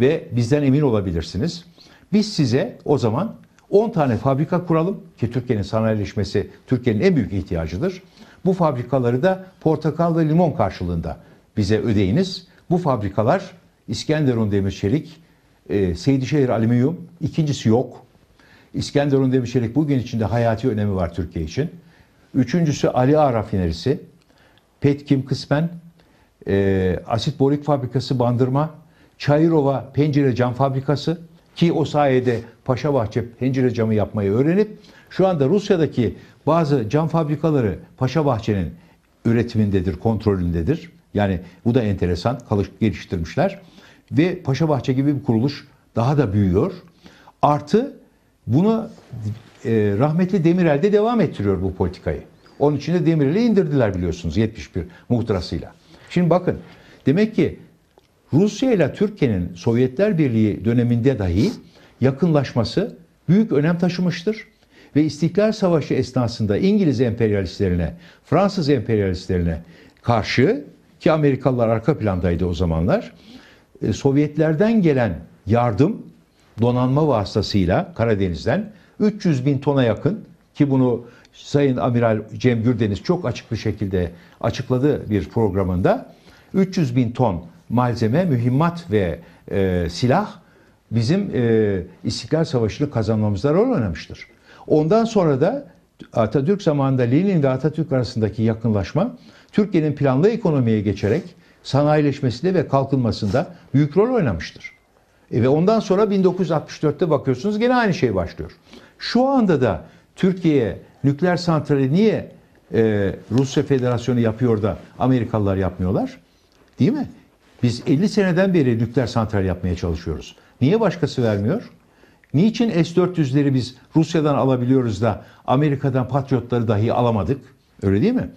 ve bizden emin olabilirsiniz. Biz size o zaman 10 tane fabrika kuralım ki Türkiye'nin sanayileşmesi Türkiye'nin en büyük ihtiyacıdır. Bu fabrikaları da portakal ve limon karşılığında bize ödeyiniz. Bu fabrikalar İskenderun demir çelik, e, Seydişehir alüminyum, ikincisi yok. İskenderun Demirçelik bugün içinde hayati önemi var Türkiye için. Üçüncüsü Ali Ağa rafinerisi. Petkim kısmen, e, asit borik fabrikası Bandırma, Çayırova pencere cam fabrikası ki o sayede Paşabahçe pencere camı yapmayı öğrenip şu anda Rusya'daki bazı cam fabrikaları Paşa Bahçe'nin üretimindedir, kontrolündedir. Yani bu da enteresan, geliştirmişler. Ve Paşa Bahçe gibi bir kuruluş daha da büyüyor. Artı bunu e, rahmetli Demirel de devam ettiriyor bu politikayı. Onun için de Demirel'i indirdiler biliyorsunuz 71 muhtırasıyla. Şimdi bakın demek ki Rusya ile Türkiye'nin Sovyetler Birliği döneminde dahi yakınlaşması büyük önem taşımıştır. Ve İstiklal Savaşı esnasında İngiliz emperyalistlerine, Fransız emperyalistlerine karşı ki Amerikalılar arka plandaydı o zamanlar, e, Sovyetlerden gelen yardım donanma vasıtasıyla Karadeniz'den 300 bin tona yakın ki bunu Sayın Amiral Cem Gürdeniz çok açık bir şekilde açıkladı bir programında 300 bin ton malzeme, mühimmat ve e, silah bizim e, İstiklal Savaşı'nı kazanmamızda rol oynamıştır. Ondan sonra da Atatürk zamanında Lenin ve Atatürk arasındaki yakınlaşma Türkiye'nin planlı ekonomiye geçerek sanayileşmesinde ve kalkınmasında büyük rol oynamıştır. E ve ondan sonra 1964'te bakıyorsunuz gene aynı şey başlıyor. Şu anda da Türkiye nükleer santrali niye e, Rusya Federasyonu yapıyor da Amerikalılar yapmıyorlar? Değil mi? Biz 50 seneden beri nükleer santral yapmaya çalışıyoruz. Niye başkası vermiyor? Niçin S-400'leri biz Rusya'dan alabiliyoruz da Amerika'dan Patriotları dahi alamadık? Öyle değil mi?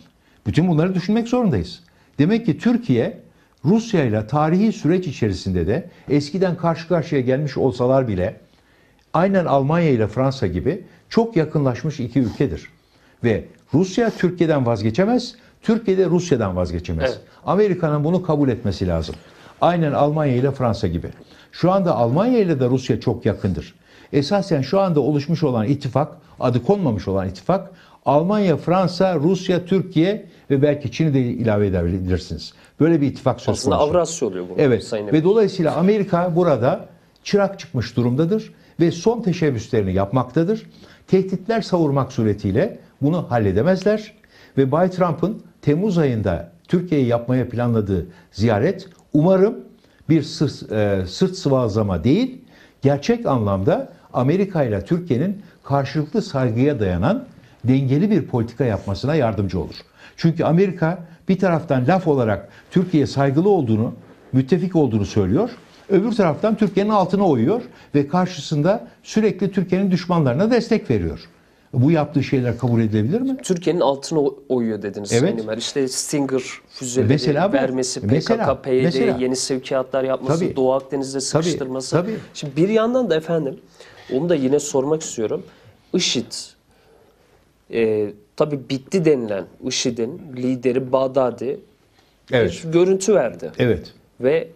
Bütün bunları düşünmek zorundayız. Demek ki Türkiye Rusya ile tarihi süreç içerisinde de eskiden karşı karşıya gelmiş olsalar bile aynen Almanya ile Fransa gibi çok yakınlaşmış iki ülkedir. Ve Rusya Türkiye'den vazgeçemez, Türkiye de Rusya'dan vazgeçemez. Evet. Amerika'nın bunu kabul etmesi lazım. Aynen Almanya ile Fransa gibi. Şu anda Almanya ile de Rusya çok yakındır. Esasen şu anda oluşmuş olan ittifak, adı konmamış olan ittifak Almanya, Fransa, Rusya, Türkiye ve belki Çin'i de ilave edebilirsiniz. Böyle bir ittifak söz Aslında Avrasya oluyor bu. Evet Sayın ve dolayısıyla Amerika burada çırak çıkmış durumdadır ve son teşebbüslerini yapmaktadır. Tehditler savurmak suretiyle bunu halledemezler ve Bay Trump'ın Temmuz ayında Türkiye'yi yapmaya planladığı ziyaret umarım bir sırt, e, sırt sıvazlama değil, gerçek anlamda Amerika ile Türkiye'nin karşılıklı saygıya dayanan dengeli bir politika yapmasına yardımcı olur. Çünkü Amerika bir taraftan laf olarak Türkiye'ye saygılı olduğunu, müttefik olduğunu söylüyor. Öbür taraftan Türkiye'nin altına oyuyor ve karşısında sürekli Türkiye'nin düşmanlarına destek veriyor. Bu yaptığı şeyler kabul edilebilir mi? Türkiye'nin altına oyuyor dediniz. Evet. Sayın İşte Singer füzeleri mesela, vermesi, PKK, mesela, PYD, mesela. yeni sevkiyatlar yapması, tabii, Doğu Akdeniz'de sıkıştırması. Tabii, tabii. Şimdi bir yandan da efendim, onu da yine sormak istiyorum. IŞİD e, tabii bitti denilen IŞİD'in lideri Bağdadi evet. bir görüntü verdi. Evet. Ve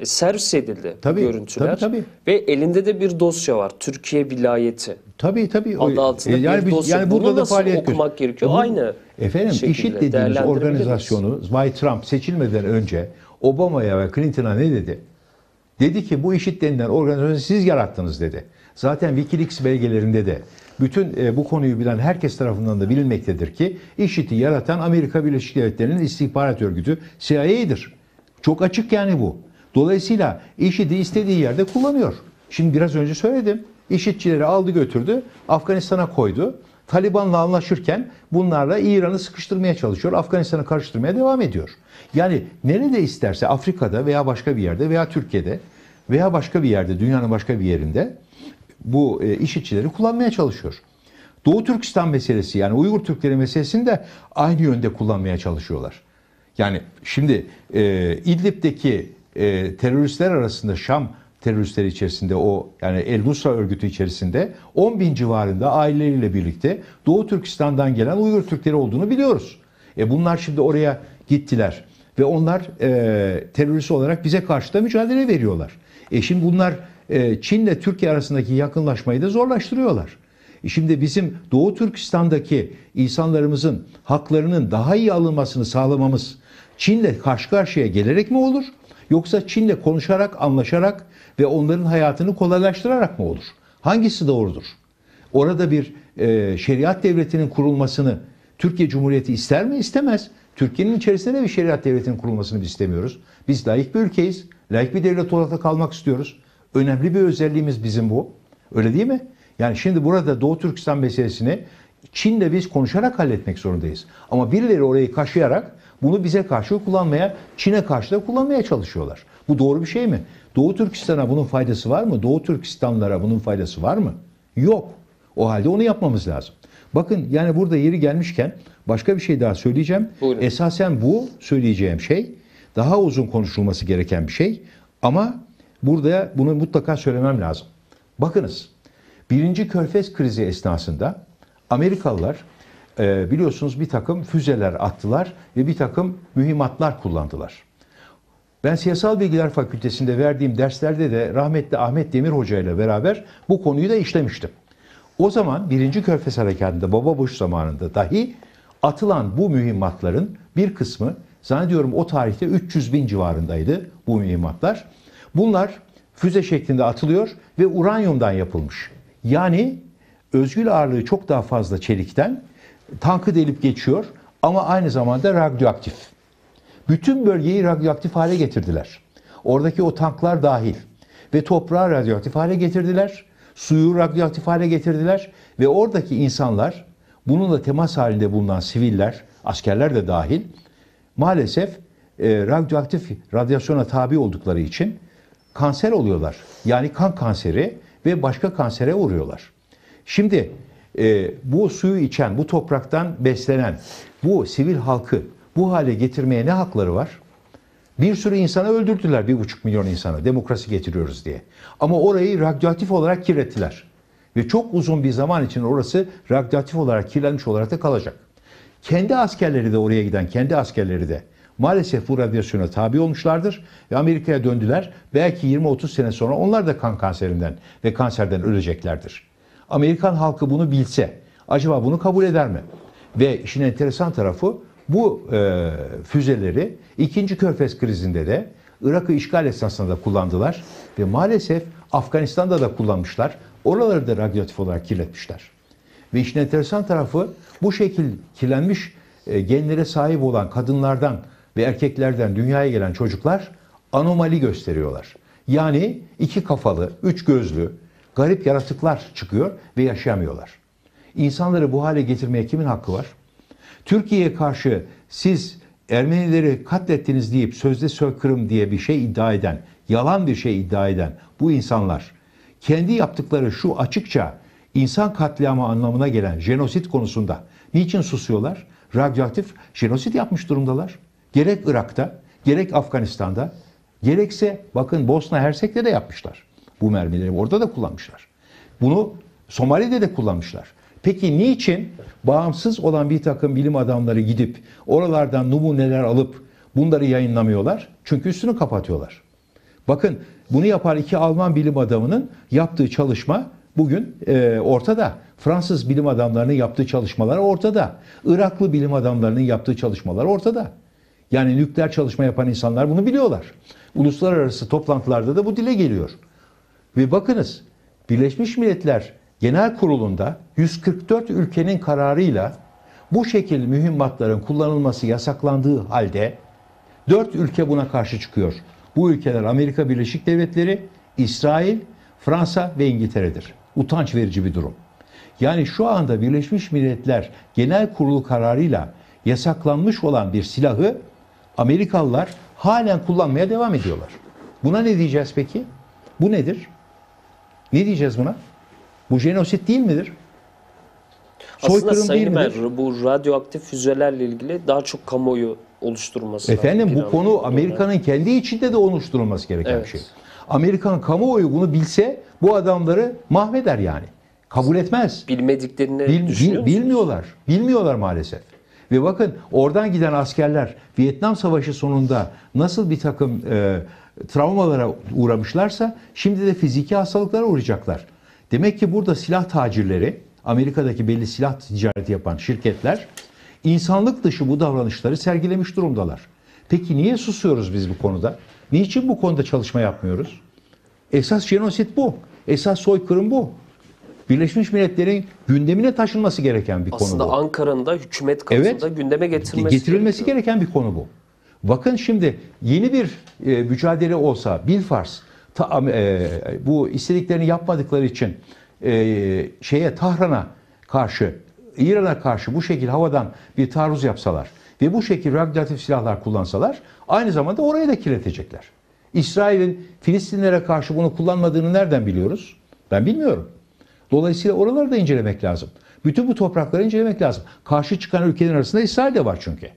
e, servis edildi tabii, görüntüler. Tabii, tabii. Ve elinde de bir dosya var. Türkiye vilayeti. Tabii tabii. Adı altında e, yani, bir dosya. Yani burada Bunu da nasıl faaliyet okumak gerekiyor? Bunu, Aynı Efendim IŞİD dediğimiz organizasyonu Bay Trump seçilmeden önce Obama'ya ve Clinton'a ne dedi? Dedi ki bu IŞİD denilen organizasyonu siz yarattınız dedi. Zaten Wikileaks belgelerinde de bütün e, bu konuyu bilen herkes tarafından da bilinmektedir ki IŞİD'i yaratan Amerika Birleşik Devletleri'nin istihbarat örgütü CIA'dir. Çok açık yani bu. Dolayısıyla IŞİD'i istediği yerde kullanıyor. Şimdi biraz önce söyledim. IŞİD'çileri aldı götürdü, Afganistan'a koydu. Taliban'la anlaşırken bunlarla İran'ı sıkıştırmaya çalışıyor. Afganistan'ı karıştırmaya devam ediyor. Yani nerede isterse Afrika'da veya başka bir yerde veya Türkiye'de veya başka bir yerde dünyanın başka bir yerinde bu e, iş işçileri kullanmaya çalışıyor. Doğu Türkistan meselesi yani Uygur Türkleri meselesini de aynı yönde kullanmaya çalışıyorlar. Yani şimdi e, İdlib'deki e, teröristler arasında Şam teröristleri içerisinde o yani El Nusra örgütü içerisinde 10 bin civarında aileleriyle birlikte Doğu Türkistan'dan gelen Uygur Türkleri olduğunu biliyoruz. E bunlar şimdi oraya gittiler ve onlar e, terörist olarak bize karşı da mücadele veriyorlar. E şimdi bunlar ee, Çin'le Türkiye arasındaki yakınlaşmayı da zorlaştırıyorlar. E, şimdi bizim Doğu Türkistan'daki insanlarımızın haklarının daha iyi alınmasını sağlamamız Çin'le karşı karşıya gelerek mi olur? Yoksa Çin'le konuşarak, anlaşarak ve onların hayatını kolaylaştırarak mı olur? Hangisi doğrudur? Orada bir e, şeriat devletinin kurulmasını Türkiye Cumhuriyeti ister mi? İstemez. Türkiye'nin içerisinde de bir şeriat devletinin kurulmasını biz istemiyoruz. Biz layık bir ülkeyiz. Layık bir devlet olarak da kalmak istiyoruz önemli bir özelliğimiz bizim bu. Öyle değil mi? Yani şimdi burada Doğu Türkistan meselesini Çin'le biz konuşarak halletmek zorundayız. Ama birileri orayı kaşıyarak bunu bize karşı kullanmaya, Çin'e karşı da kullanmaya çalışıyorlar. Bu doğru bir şey mi? Doğu Türkistan'a bunun faydası var mı? Doğu Türkistanlara bunun faydası var mı? Yok. O halde onu yapmamız lazım. Bakın yani burada yeri gelmişken başka bir şey daha söyleyeceğim. Buyurun. Esasen bu söyleyeceğim şey daha uzun konuşulması gereken bir şey ama Burada bunu mutlaka söylemem lazım. Bakınız, birinci körfez krizi esnasında Amerikalılar e, biliyorsunuz bir takım füzeler attılar ve bir takım mühimmatlar kullandılar. Ben Siyasal Bilgiler Fakültesi'nde verdiğim derslerde de rahmetli Ahmet Demir Hoca ile beraber bu konuyu da işlemiştim. O zaman 1. Körfez Harekatı'nda Baba Boş zamanında dahi atılan bu mühimmatların bir kısmı zannediyorum o tarihte 300 bin civarındaydı bu mühimmatlar. Bunlar füze şeklinde atılıyor ve uranyumdan yapılmış. Yani özgül ağırlığı çok daha fazla çelikten tankı delip geçiyor ama aynı zamanda radyoaktif. Bütün bölgeyi radyoaktif hale getirdiler. Oradaki o tanklar dahil ve toprağı radyoaktif hale getirdiler, suyu radyoaktif hale getirdiler ve oradaki insanlar bununla temas halinde bulunan siviller, askerler de dahil maalesef e, radyoaktif radyasyona tabi oldukları için kanser oluyorlar. Yani kan kanseri ve başka kansere uğruyorlar. Şimdi e, bu suyu içen, bu topraktan beslenen, bu sivil halkı bu hale getirmeye ne hakları var? Bir sürü insanı öldürdüler, bir buçuk milyon insanı demokrasi getiriyoruz diye. Ama orayı radyoaktif olarak kirlettiler. Ve çok uzun bir zaman için orası radyoaktif olarak kirlenmiş olarak da kalacak. Kendi askerleri de oraya giden, kendi askerleri de maalesef bu radyasyona tabi olmuşlardır ve Amerika'ya döndüler. Belki 20-30 sene sonra onlar da kan kanserinden ve kanserden öleceklerdir. Amerikan halkı bunu bilse acaba bunu kabul eder mi? Ve işin enteresan tarafı bu e, füzeleri 2. Körfez krizinde de Irak'ı işgal esnasında da kullandılar ve maalesef Afganistan'da da kullanmışlar. Oraları da radyoaktif olarak kirletmişler. Ve işin enteresan tarafı bu şekil kirlenmiş e, genlere sahip olan kadınlardan ve erkeklerden dünyaya gelen çocuklar anomali gösteriyorlar. Yani iki kafalı, üç gözlü, garip yaratıklar çıkıyor ve yaşamıyorlar. İnsanları bu hale getirmeye kimin hakkı var? Türkiye'ye karşı siz Ermenileri katlettiniz deyip sözde sökürüm diye bir şey iddia eden, yalan bir şey iddia eden bu insanlar kendi yaptıkları şu açıkça insan katliamı anlamına gelen jenosit konusunda niçin susuyorlar? Radyoaktif jenosit yapmış durumdalar. Gerek Irak'ta, gerek Afganistan'da, gerekse bakın Bosna Hersek'te de yapmışlar. Bu mermileri orada da kullanmışlar. Bunu Somali'de de kullanmışlar. Peki niçin bağımsız olan bir takım bilim adamları gidip oralardan numuneler alıp bunları yayınlamıyorlar? Çünkü üstünü kapatıyorlar. Bakın bunu yapar iki Alman bilim adamının yaptığı çalışma bugün e, ortada. Fransız bilim adamlarının yaptığı çalışmalar ortada. Iraklı bilim adamlarının yaptığı çalışmalar ortada. Yani nükleer çalışma yapan insanlar bunu biliyorlar. Uluslararası toplantılarda da bu dile geliyor. Ve bakınız Birleşmiş Milletler Genel Kurulu'nda 144 ülkenin kararıyla bu şekil mühimmatların kullanılması yasaklandığı halde 4 ülke buna karşı çıkıyor. Bu ülkeler Amerika Birleşik Devletleri, İsrail, Fransa ve İngiltere'dir. Utanç verici bir durum. Yani şu anda Birleşmiş Milletler Genel Kurulu kararıyla yasaklanmış olan bir silahı Amerikalılar halen kullanmaya devam ediyorlar. Buna ne diyeceğiz peki? Bu nedir? Ne diyeceğiz buna? Bu jenosit değil midir? Soykırım Aslında Sayın değil midir? bu radyoaktif füzelerle ilgili daha çok kamuoyu oluşturması. Efendim bu konu Amerika'nın kendi içinde de oluşturulması gereken evet. bir şey. Amerikan kamuoyu bunu bilse bu adamları mahveder yani. Kabul etmez. Bilmediklerini bil, bil, Bilmiyorlar. Bilmiyorlar maalesef. Ve bakın oradan giden askerler Vietnam Savaşı sonunda nasıl bir takım e, travmalara uğramışlarsa şimdi de fiziki hastalıklara uğrayacaklar. Demek ki burada silah tacirleri, Amerika'daki belli silah ticareti yapan şirketler insanlık dışı bu davranışları sergilemiş durumdalar. Peki niye susuyoruz biz bu konuda? Niçin bu konuda çalışma yapmıyoruz? Esas jenosit bu. Esas soykırım bu. Birleşmiş Milletler'in gündemine taşınması gereken bir Aslında konu bu. Aslında Ankara'nın da hükümet kapısında evet, gündeme getirmesi getirilmesi gereken bir konu bu. Bakın şimdi yeni bir e, mücadele olsa Bilfars ta, e, bu istediklerini yapmadıkları için e, şeye Tahran'a karşı İran'a karşı bu şekilde havadan bir taarruz yapsalar ve bu şekilde radyoaktif silahlar kullansalar aynı zamanda orayı da kirletecekler. İsrail'in Filistinlere karşı bunu kullanmadığını nereden biliyoruz? Ben bilmiyorum. Dolayısıyla oraları da incelemek lazım. Bütün bu toprakları incelemek lazım. Karşı çıkan ülkelerin arasında İsrail de var çünkü.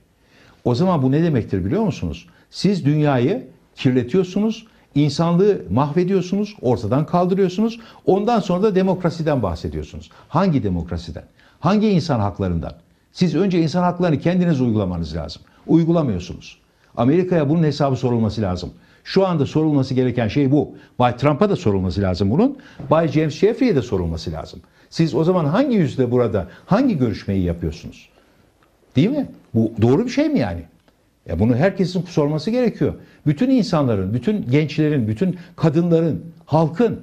O zaman bu ne demektir biliyor musunuz? Siz dünyayı kirletiyorsunuz, insanlığı mahvediyorsunuz, ortadan kaldırıyorsunuz. Ondan sonra da demokrasiden bahsediyorsunuz. Hangi demokrasiden? Hangi insan haklarından? Siz önce insan haklarını kendiniz uygulamanız lazım. Uygulamıyorsunuz. Amerika'ya bunun hesabı sorulması lazım. Şu anda sorulması gereken şey bu. Bay Trump'a da sorulması lazım bunun. Bay James Jeffrey'e de sorulması lazım. Siz o zaman hangi yüzde burada hangi görüşmeyi yapıyorsunuz? Değil mi? Bu doğru bir şey mi yani? Ya bunu herkesin sorması gerekiyor. Bütün insanların, bütün gençlerin, bütün kadınların, halkın.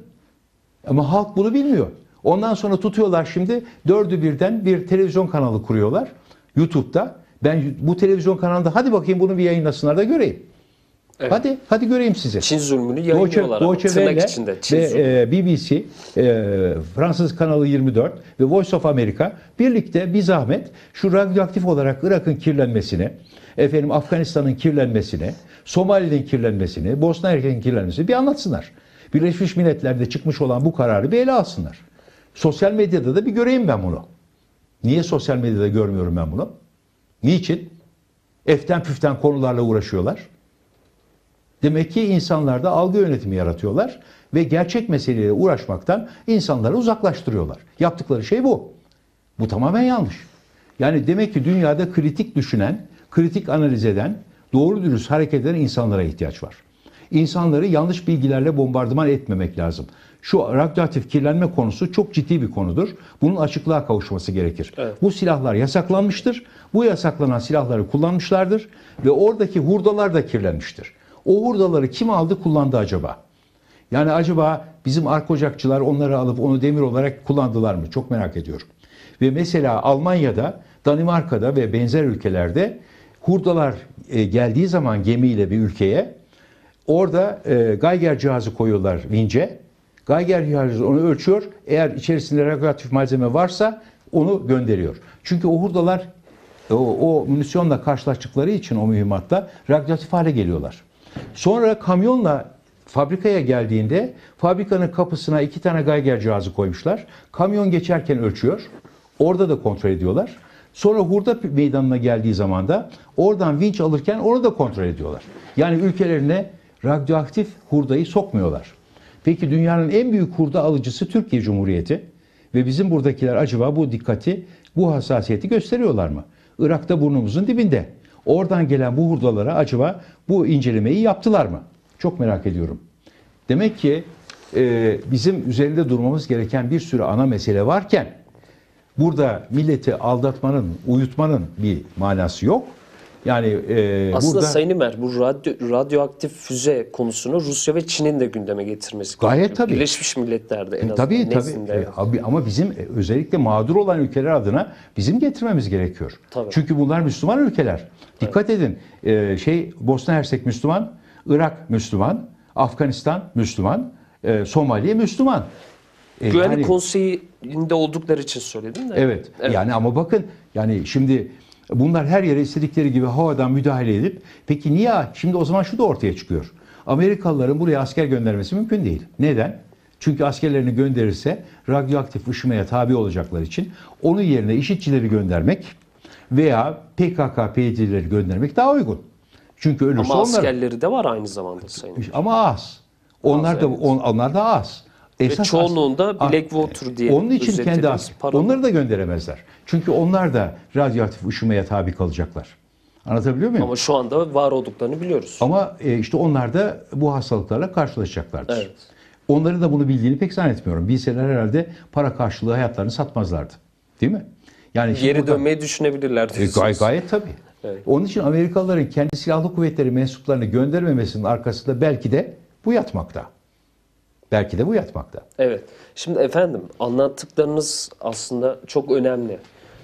Ama halk bunu bilmiyor. Ondan sonra tutuyorlar şimdi dördü birden bir televizyon kanalı kuruyorlar. YouTube'da. Ben bu televizyon kanalında hadi bakayım bunu bir yayınlasınlar da göreyim. Evet. Hadi hadi göreyim sizi. Çin zulmünü yayınlıyorlar Deutsche, ve e, BBC, e, Fransız kanalı 24 ve Voice of America birlikte bir zahmet şu radyoaktif olarak Irak'ın kirlenmesine, efendim Afganistan'ın kirlenmesine, Somali'nin kirlenmesine, Bosna Hersek'in kirlenmesine bir anlatsınlar. Birleşmiş Milletler'de çıkmış olan bu kararı bir ele alsınlar. Sosyal medyada da bir göreyim ben bunu. Niye sosyal medyada görmüyorum ben bunu? Niçin? Eften püften konularla uğraşıyorlar. Demek ki insanlarda algı yönetimi yaratıyorlar ve gerçek meseleyle uğraşmaktan insanları uzaklaştırıyorlar. Yaptıkları şey bu. Bu tamamen yanlış. Yani demek ki dünyada kritik düşünen, kritik analiz eden, doğru dürüst hareket eden insanlara ihtiyaç var. İnsanları yanlış bilgilerle bombardıman etmemek lazım. Şu radyoaktif kirlenme konusu çok ciddi bir konudur. Bunun açıklığa kavuşması gerekir. Evet. Bu silahlar yasaklanmıştır. Bu yasaklanan silahları kullanmışlardır ve oradaki hurdalar da kirlenmiştir. O hurdaları kim aldı kullandı acaba? Yani acaba bizim arkocakçılar onları alıp onu demir olarak kullandılar mı? Çok merak ediyorum. Ve mesela Almanya'da, Danimarka'da ve benzer ülkelerde hurdalar e, geldiği zaman gemiyle bir ülkeye orada e, Geiger cihazı koyuyorlar vince. Geiger cihazı onu ölçüyor. Eğer içerisinde radyoaktif malzeme varsa onu gönderiyor. Çünkü o hurdalar o, o munisyonla karşılaştıkları için o mühimmatta radyoaktif hale geliyorlar. Sonra kamyonla fabrikaya geldiğinde fabrikanın kapısına iki tane Geiger cihazı koymuşlar. Kamyon geçerken ölçüyor. Orada da kontrol ediyorlar. Sonra hurda meydanına geldiği zaman da oradan vinç alırken onu da kontrol ediyorlar. Yani ülkelerine radyoaktif hurdayı sokmuyorlar. Peki dünyanın en büyük hurda alıcısı Türkiye Cumhuriyeti ve bizim buradakiler acaba bu dikkati, bu hassasiyeti gösteriyorlar mı? Irak'ta burnumuzun dibinde. Oradan gelen bu hurdalara acaba bu incelemeyi yaptılar mı? Çok merak ediyorum. Demek ki e, bizim üzerinde durmamız gereken bir sürü ana mesele varken burada milleti aldatmanın, uyutmanın bir manası yok. Yani e, aslında burada, Sayın İmer bu radyo, radyoaktif füze konusunu Rusya ve Çin'in de gündeme getirmesi gayet gerekiyor. Tabii. Birleşmiş Milletler'de en e, azından. Tabii tabii. E, ama bizim e, özellikle mağdur olan ülkeler adına bizim getirmemiz gerekiyor. Tabii. Çünkü bunlar Müslüman ülkeler. Dikkat evet. edin. E, şey Bosna Hersek Müslüman, Irak Müslüman, Afganistan Müslüman, e, Somali Müslüman. E, Güvenlik yani, Konseyi'nde oldukları için söyledim de. Evet, evet. Yani ama bakın yani şimdi Bunlar her yere istedikleri gibi havadan müdahale edip peki niye şimdi o zaman şu da ortaya çıkıyor. Amerikalıların buraya asker göndermesi mümkün değil. Neden? Çünkü askerlerini gönderirse radyoaktif ışımaya tabi olacaklar için onun yerine işitçileri göndermek veya PKK PYD'leri göndermek daha uygun. Çünkü ölürse Ama askerleri onlar... de var aynı zamanda sayın. Ama az. Onlar az, da evet. on, onlar da az. Esas Ve çoğunluğunda Blackwater diye Onun için kendi Onları da gönderemezler. Çünkü onlar da radyoaktif ışımaya tabi kalacaklar. Anlatabiliyor muyum? Ama şu anda var olduklarını biliyoruz. Ama e, işte onlar da bu hastalıklarla karşılaşacaklardır. Evet. Onların da bunu bildiğini pek zannetmiyorum. Bilseler herhalde para karşılığı hayatlarını satmazlardı. Değil mi? Yani Geri burada, dönmeyi düşünebilirler E, gay, gayet tabii. Evet. Onun için Amerikalıların kendi silahlı kuvvetleri mensuplarını göndermemesinin arkasında belki de bu yatmakta. Belki de bu yatmakta. Evet. Şimdi efendim anlattıklarınız aslında çok önemli.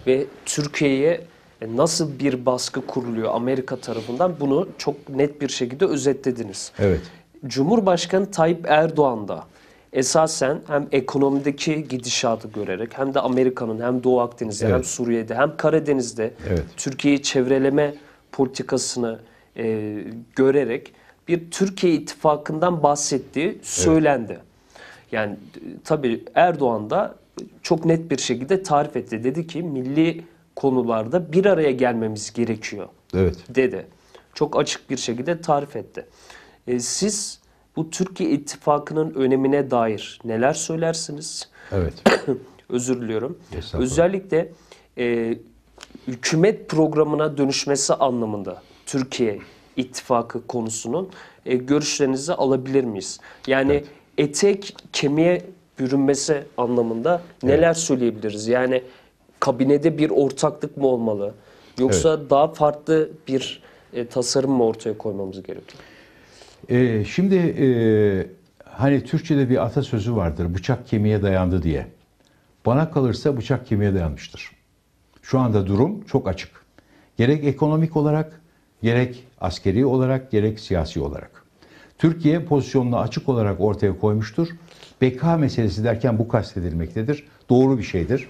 Ve Türkiye'ye e, nasıl bir baskı kuruluyor Amerika tarafından bunu çok net bir şekilde özetlediniz. Evet. Cumhurbaşkanı Tayyip Erdoğan da esasen hem ekonomideki gidişatı görerek hem de Amerika'nın hem Doğu Akdeniz'de evet. hem Suriye'de hem Karadeniz'de evet. Türkiye'yi çevreleme politikasını e, görerek bir Türkiye ittifakından bahsettiği söylendi. Evet. Yani tabii Erdoğan da çok net bir şekilde tarif etti. Dedi ki milli konularda bir araya gelmemiz gerekiyor. Evet. Dedi. Çok açık bir şekilde tarif etti. E, siz bu Türkiye ittifakının önemine dair neler söylersiniz? Evet. Özür diliyorum. Özellikle e, hükümet programına dönüşmesi anlamında Türkiye ittifakı konusunun e, görüşlerinizi alabilir miyiz? Yani evet. etek kemiğe bürünmesi anlamında neler evet. söyleyebiliriz? Yani kabinede bir ortaklık mı olmalı? Yoksa evet. daha farklı bir e, tasarım mı ortaya koymamız gerekiyor? E, şimdi e, hani Türkçe'de bir atasözü vardır bıçak kemiğe dayandı diye. Bana kalırsa bıçak kemiğe dayanmıştır. Şu anda durum çok açık. Gerek ekonomik olarak Gerek askeri olarak gerek siyasi olarak. Türkiye pozisyonunu açık olarak ortaya koymuştur. BK meselesi derken bu kastedilmektedir. Doğru bir şeydir.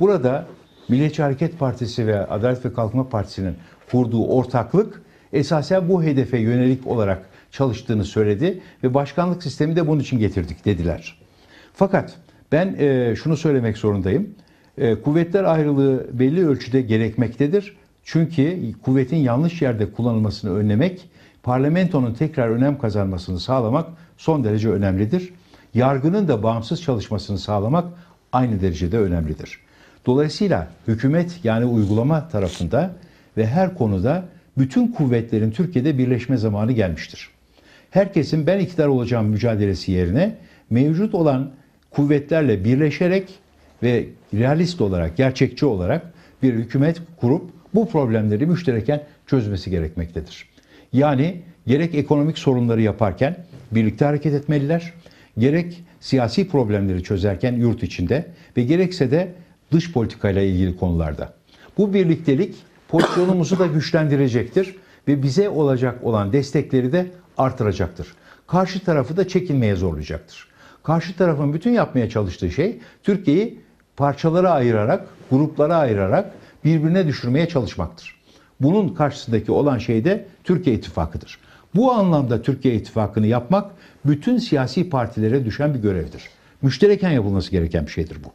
Burada Milliyetçi Hareket Partisi ve Adalet ve Kalkınma Partisi'nin kurduğu ortaklık esasen bu hedefe yönelik olarak çalıştığını söyledi ve başkanlık sistemi de bunun için getirdik dediler. Fakat ben e, şunu söylemek zorundayım. E, kuvvetler ayrılığı belli ölçüde gerekmektedir çünkü kuvvetin yanlış yerde kullanılmasını önlemek, parlamentonun tekrar önem kazanmasını sağlamak son derece önemlidir. Yargının da bağımsız çalışmasını sağlamak aynı derecede önemlidir. Dolayısıyla hükümet yani uygulama tarafında ve her konuda bütün kuvvetlerin Türkiye'de birleşme zamanı gelmiştir. Herkesin ben iktidar olacağım mücadelesi yerine mevcut olan kuvvetlerle birleşerek ve realist olarak, gerçekçi olarak bir hükümet kurup bu problemleri müştereken çözmesi gerekmektedir. Yani gerek ekonomik sorunları yaparken birlikte hareket etmeliler, gerek siyasi problemleri çözerken yurt içinde ve gerekse de dış politikayla ilgili konularda. Bu birliktelik pozisyonumuzu da güçlendirecektir ve bize olacak olan destekleri de artıracaktır. Karşı tarafı da çekinmeye zorlayacaktır. Karşı tarafın bütün yapmaya çalıştığı şey Türkiye'yi parçalara ayırarak, gruplara ayırarak birbirine düşürmeye çalışmaktır. Bunun karşısındaki olan şey de Türkiye İttifakı'dır. Bu anlamda Türkiye İttifakı'nı yapmak bütün siyasi partilere düşen bir görevdir. Müştereken yapılması gereken bir şeydir bu.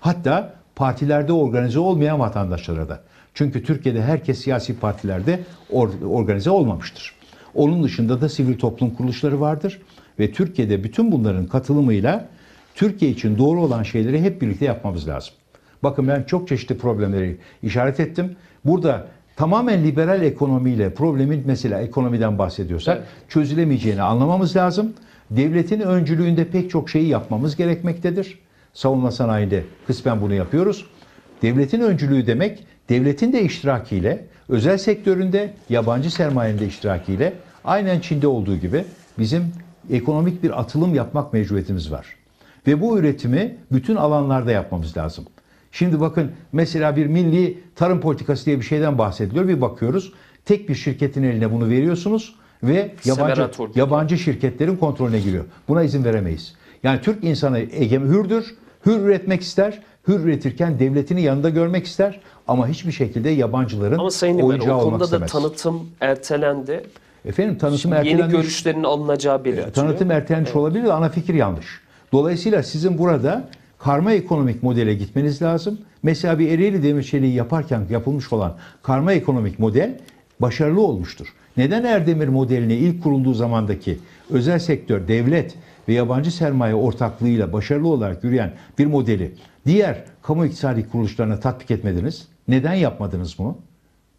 Hatta partilerde organize olmayan vatandaşlara da. Çünkü Türkiye'de herkes siyasi partilerde organize olmamıştır. Onun dışında da sivil toplum kuruluşları vardır ve Türkiye'de bütün bunların katılımıyla Türkiye için doğru olan şeyleri hep birlikte yapmamız lazım. Bakın ben çok çeşitli problemleri işaret ettim. Burada tamamen liberal ekonomiyle problemin mesela ekonomiden bahsediyorsak evet. çözülemeyeceğini anlamamız lazım. Devletin öncülüğünde pek çok şeyi yapmamız gerekmektedir. Savunma sanayinde kısmen bunu yapıyoruz. Devletin öncülüğü demek devletin de iştirakiyle, özel sektöründe yabancı sermayenin de iştirakiyle aynen Çin'de olduğu gibi bizim ekonomik bir atılım yapmak mecburiyetimiz var. Ve bu üretimi bütün alanlarda yapmamız lazım. Şimdi bakın mesela bir milli tarım politikası diye bir şeyden bahsediliyor. Bir bakıyoruz tek bir şirketin eline bunu veriyorsunuz ve yabancı, yabancı şirketlerin kontrolüne giriyor. Buna izin veremeyiz. Yani Türk insanı egem hürdür, hür üretmek ister, hür üretirken devletini yanında görmek ister ama hiçbir şekilde yabancıların ama Sayın oyuncağı İber, o konuda da istemez. tanıtım ertelendi. Efendim tanıtım Şimdi ertelenmiş. Yeni görüşlerin alınacağı e, belirtiliyor. Tanıtım ertelenmiş evet. olabilir de ana fikir yanlış. Dolayısıyla sizin burada karma ekonomik modele gitmeniz lazım. Mesela bir Ereğli demir yaparken yapılmış olan karma ekonomik model başarılı olmuştur. Neden Erdemir modeline ilk kurulduğu zamandaki özel sektör, devlet ve yabancı sermaye ortaklığıyla başarılı olarak yürüyen bir modeli diğer kamu iktisadi kuruluşlarına tatbik etmediniz? Neden yapmadınız bunu?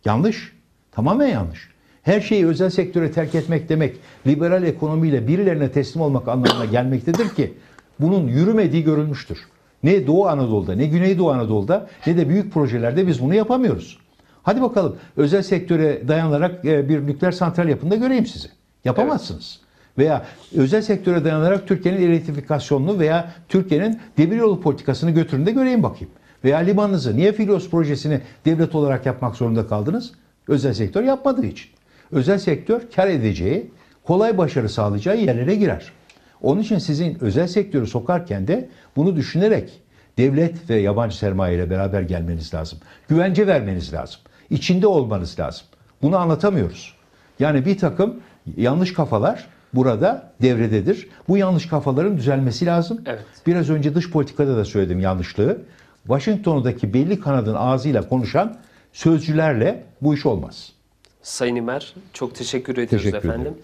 Yanlış. Tamamen yanlış. Her şeyi özel sektöre terk etmek demek liberal ekonomiyle birilerine teslim olmak anlamına gelmektedir ki bunun yürümediği görülmüştür. Ne Doğu Anadolu'da, ne Güneydoğu Anadolu'da ne de büyük projelerde biz bunu yapamıyoruz. Hadi bakalım özel sektöre dayanarak e, bir nükleer santral yapın da göreyim sizi. Yapamazsınız. Evet veya özel sektöre dayanarak Türkiye'nin elektrifikasyonunu veya Türkiye'nin demiryolu politikasını götürün de göreyim bakayım. Veya limanınızı niye Filos projesini devlet olarak yapmak zorunda kaldınız? Özel sektör yapmadığı için. Özel sektör kar edeceği, kolay başarı sağlayacağı yerlere girer. Onun için sizin özel sektörü sokarken de bunu düşünerek devlet ve yabancı sermaye ile beraber gelmeniz lazım. Güvence vermeniz lazım. İçinde olmanız lazım. Bunu anlatamıyoruz. Yani bir takım yanlış kafalar burada devrededir. Bu yanlış kafaların düzelmesi lazım. Evet. Biraz önce dış politikada da söyledim yanlışlığı. Washington'daki belli kanadın ağzıyla konuşan sözcülerle bu iş olmaz. Sayın İmer çok teşekkür ediyoruz teşekkür efendim. Ederim.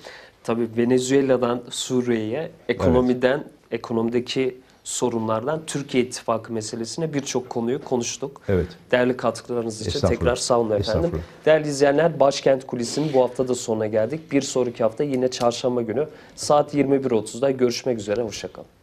Tabii Venezuela'dan Suriye'ye, ekonomiden, evet. ekonomideki sorunlardan Türkiye ittifakı meselesine birçok konuyu konuştuk. Evet. Değerli katkılarınız için tekrar sağ olun efendim. Değerli izleyenler Başkent Kulisi'nin bu hafta da sonuna geldik. Bir sonraki hafta yine çarşamba günü saat 21.30'da görüşmek üzere. Hoşçakalın.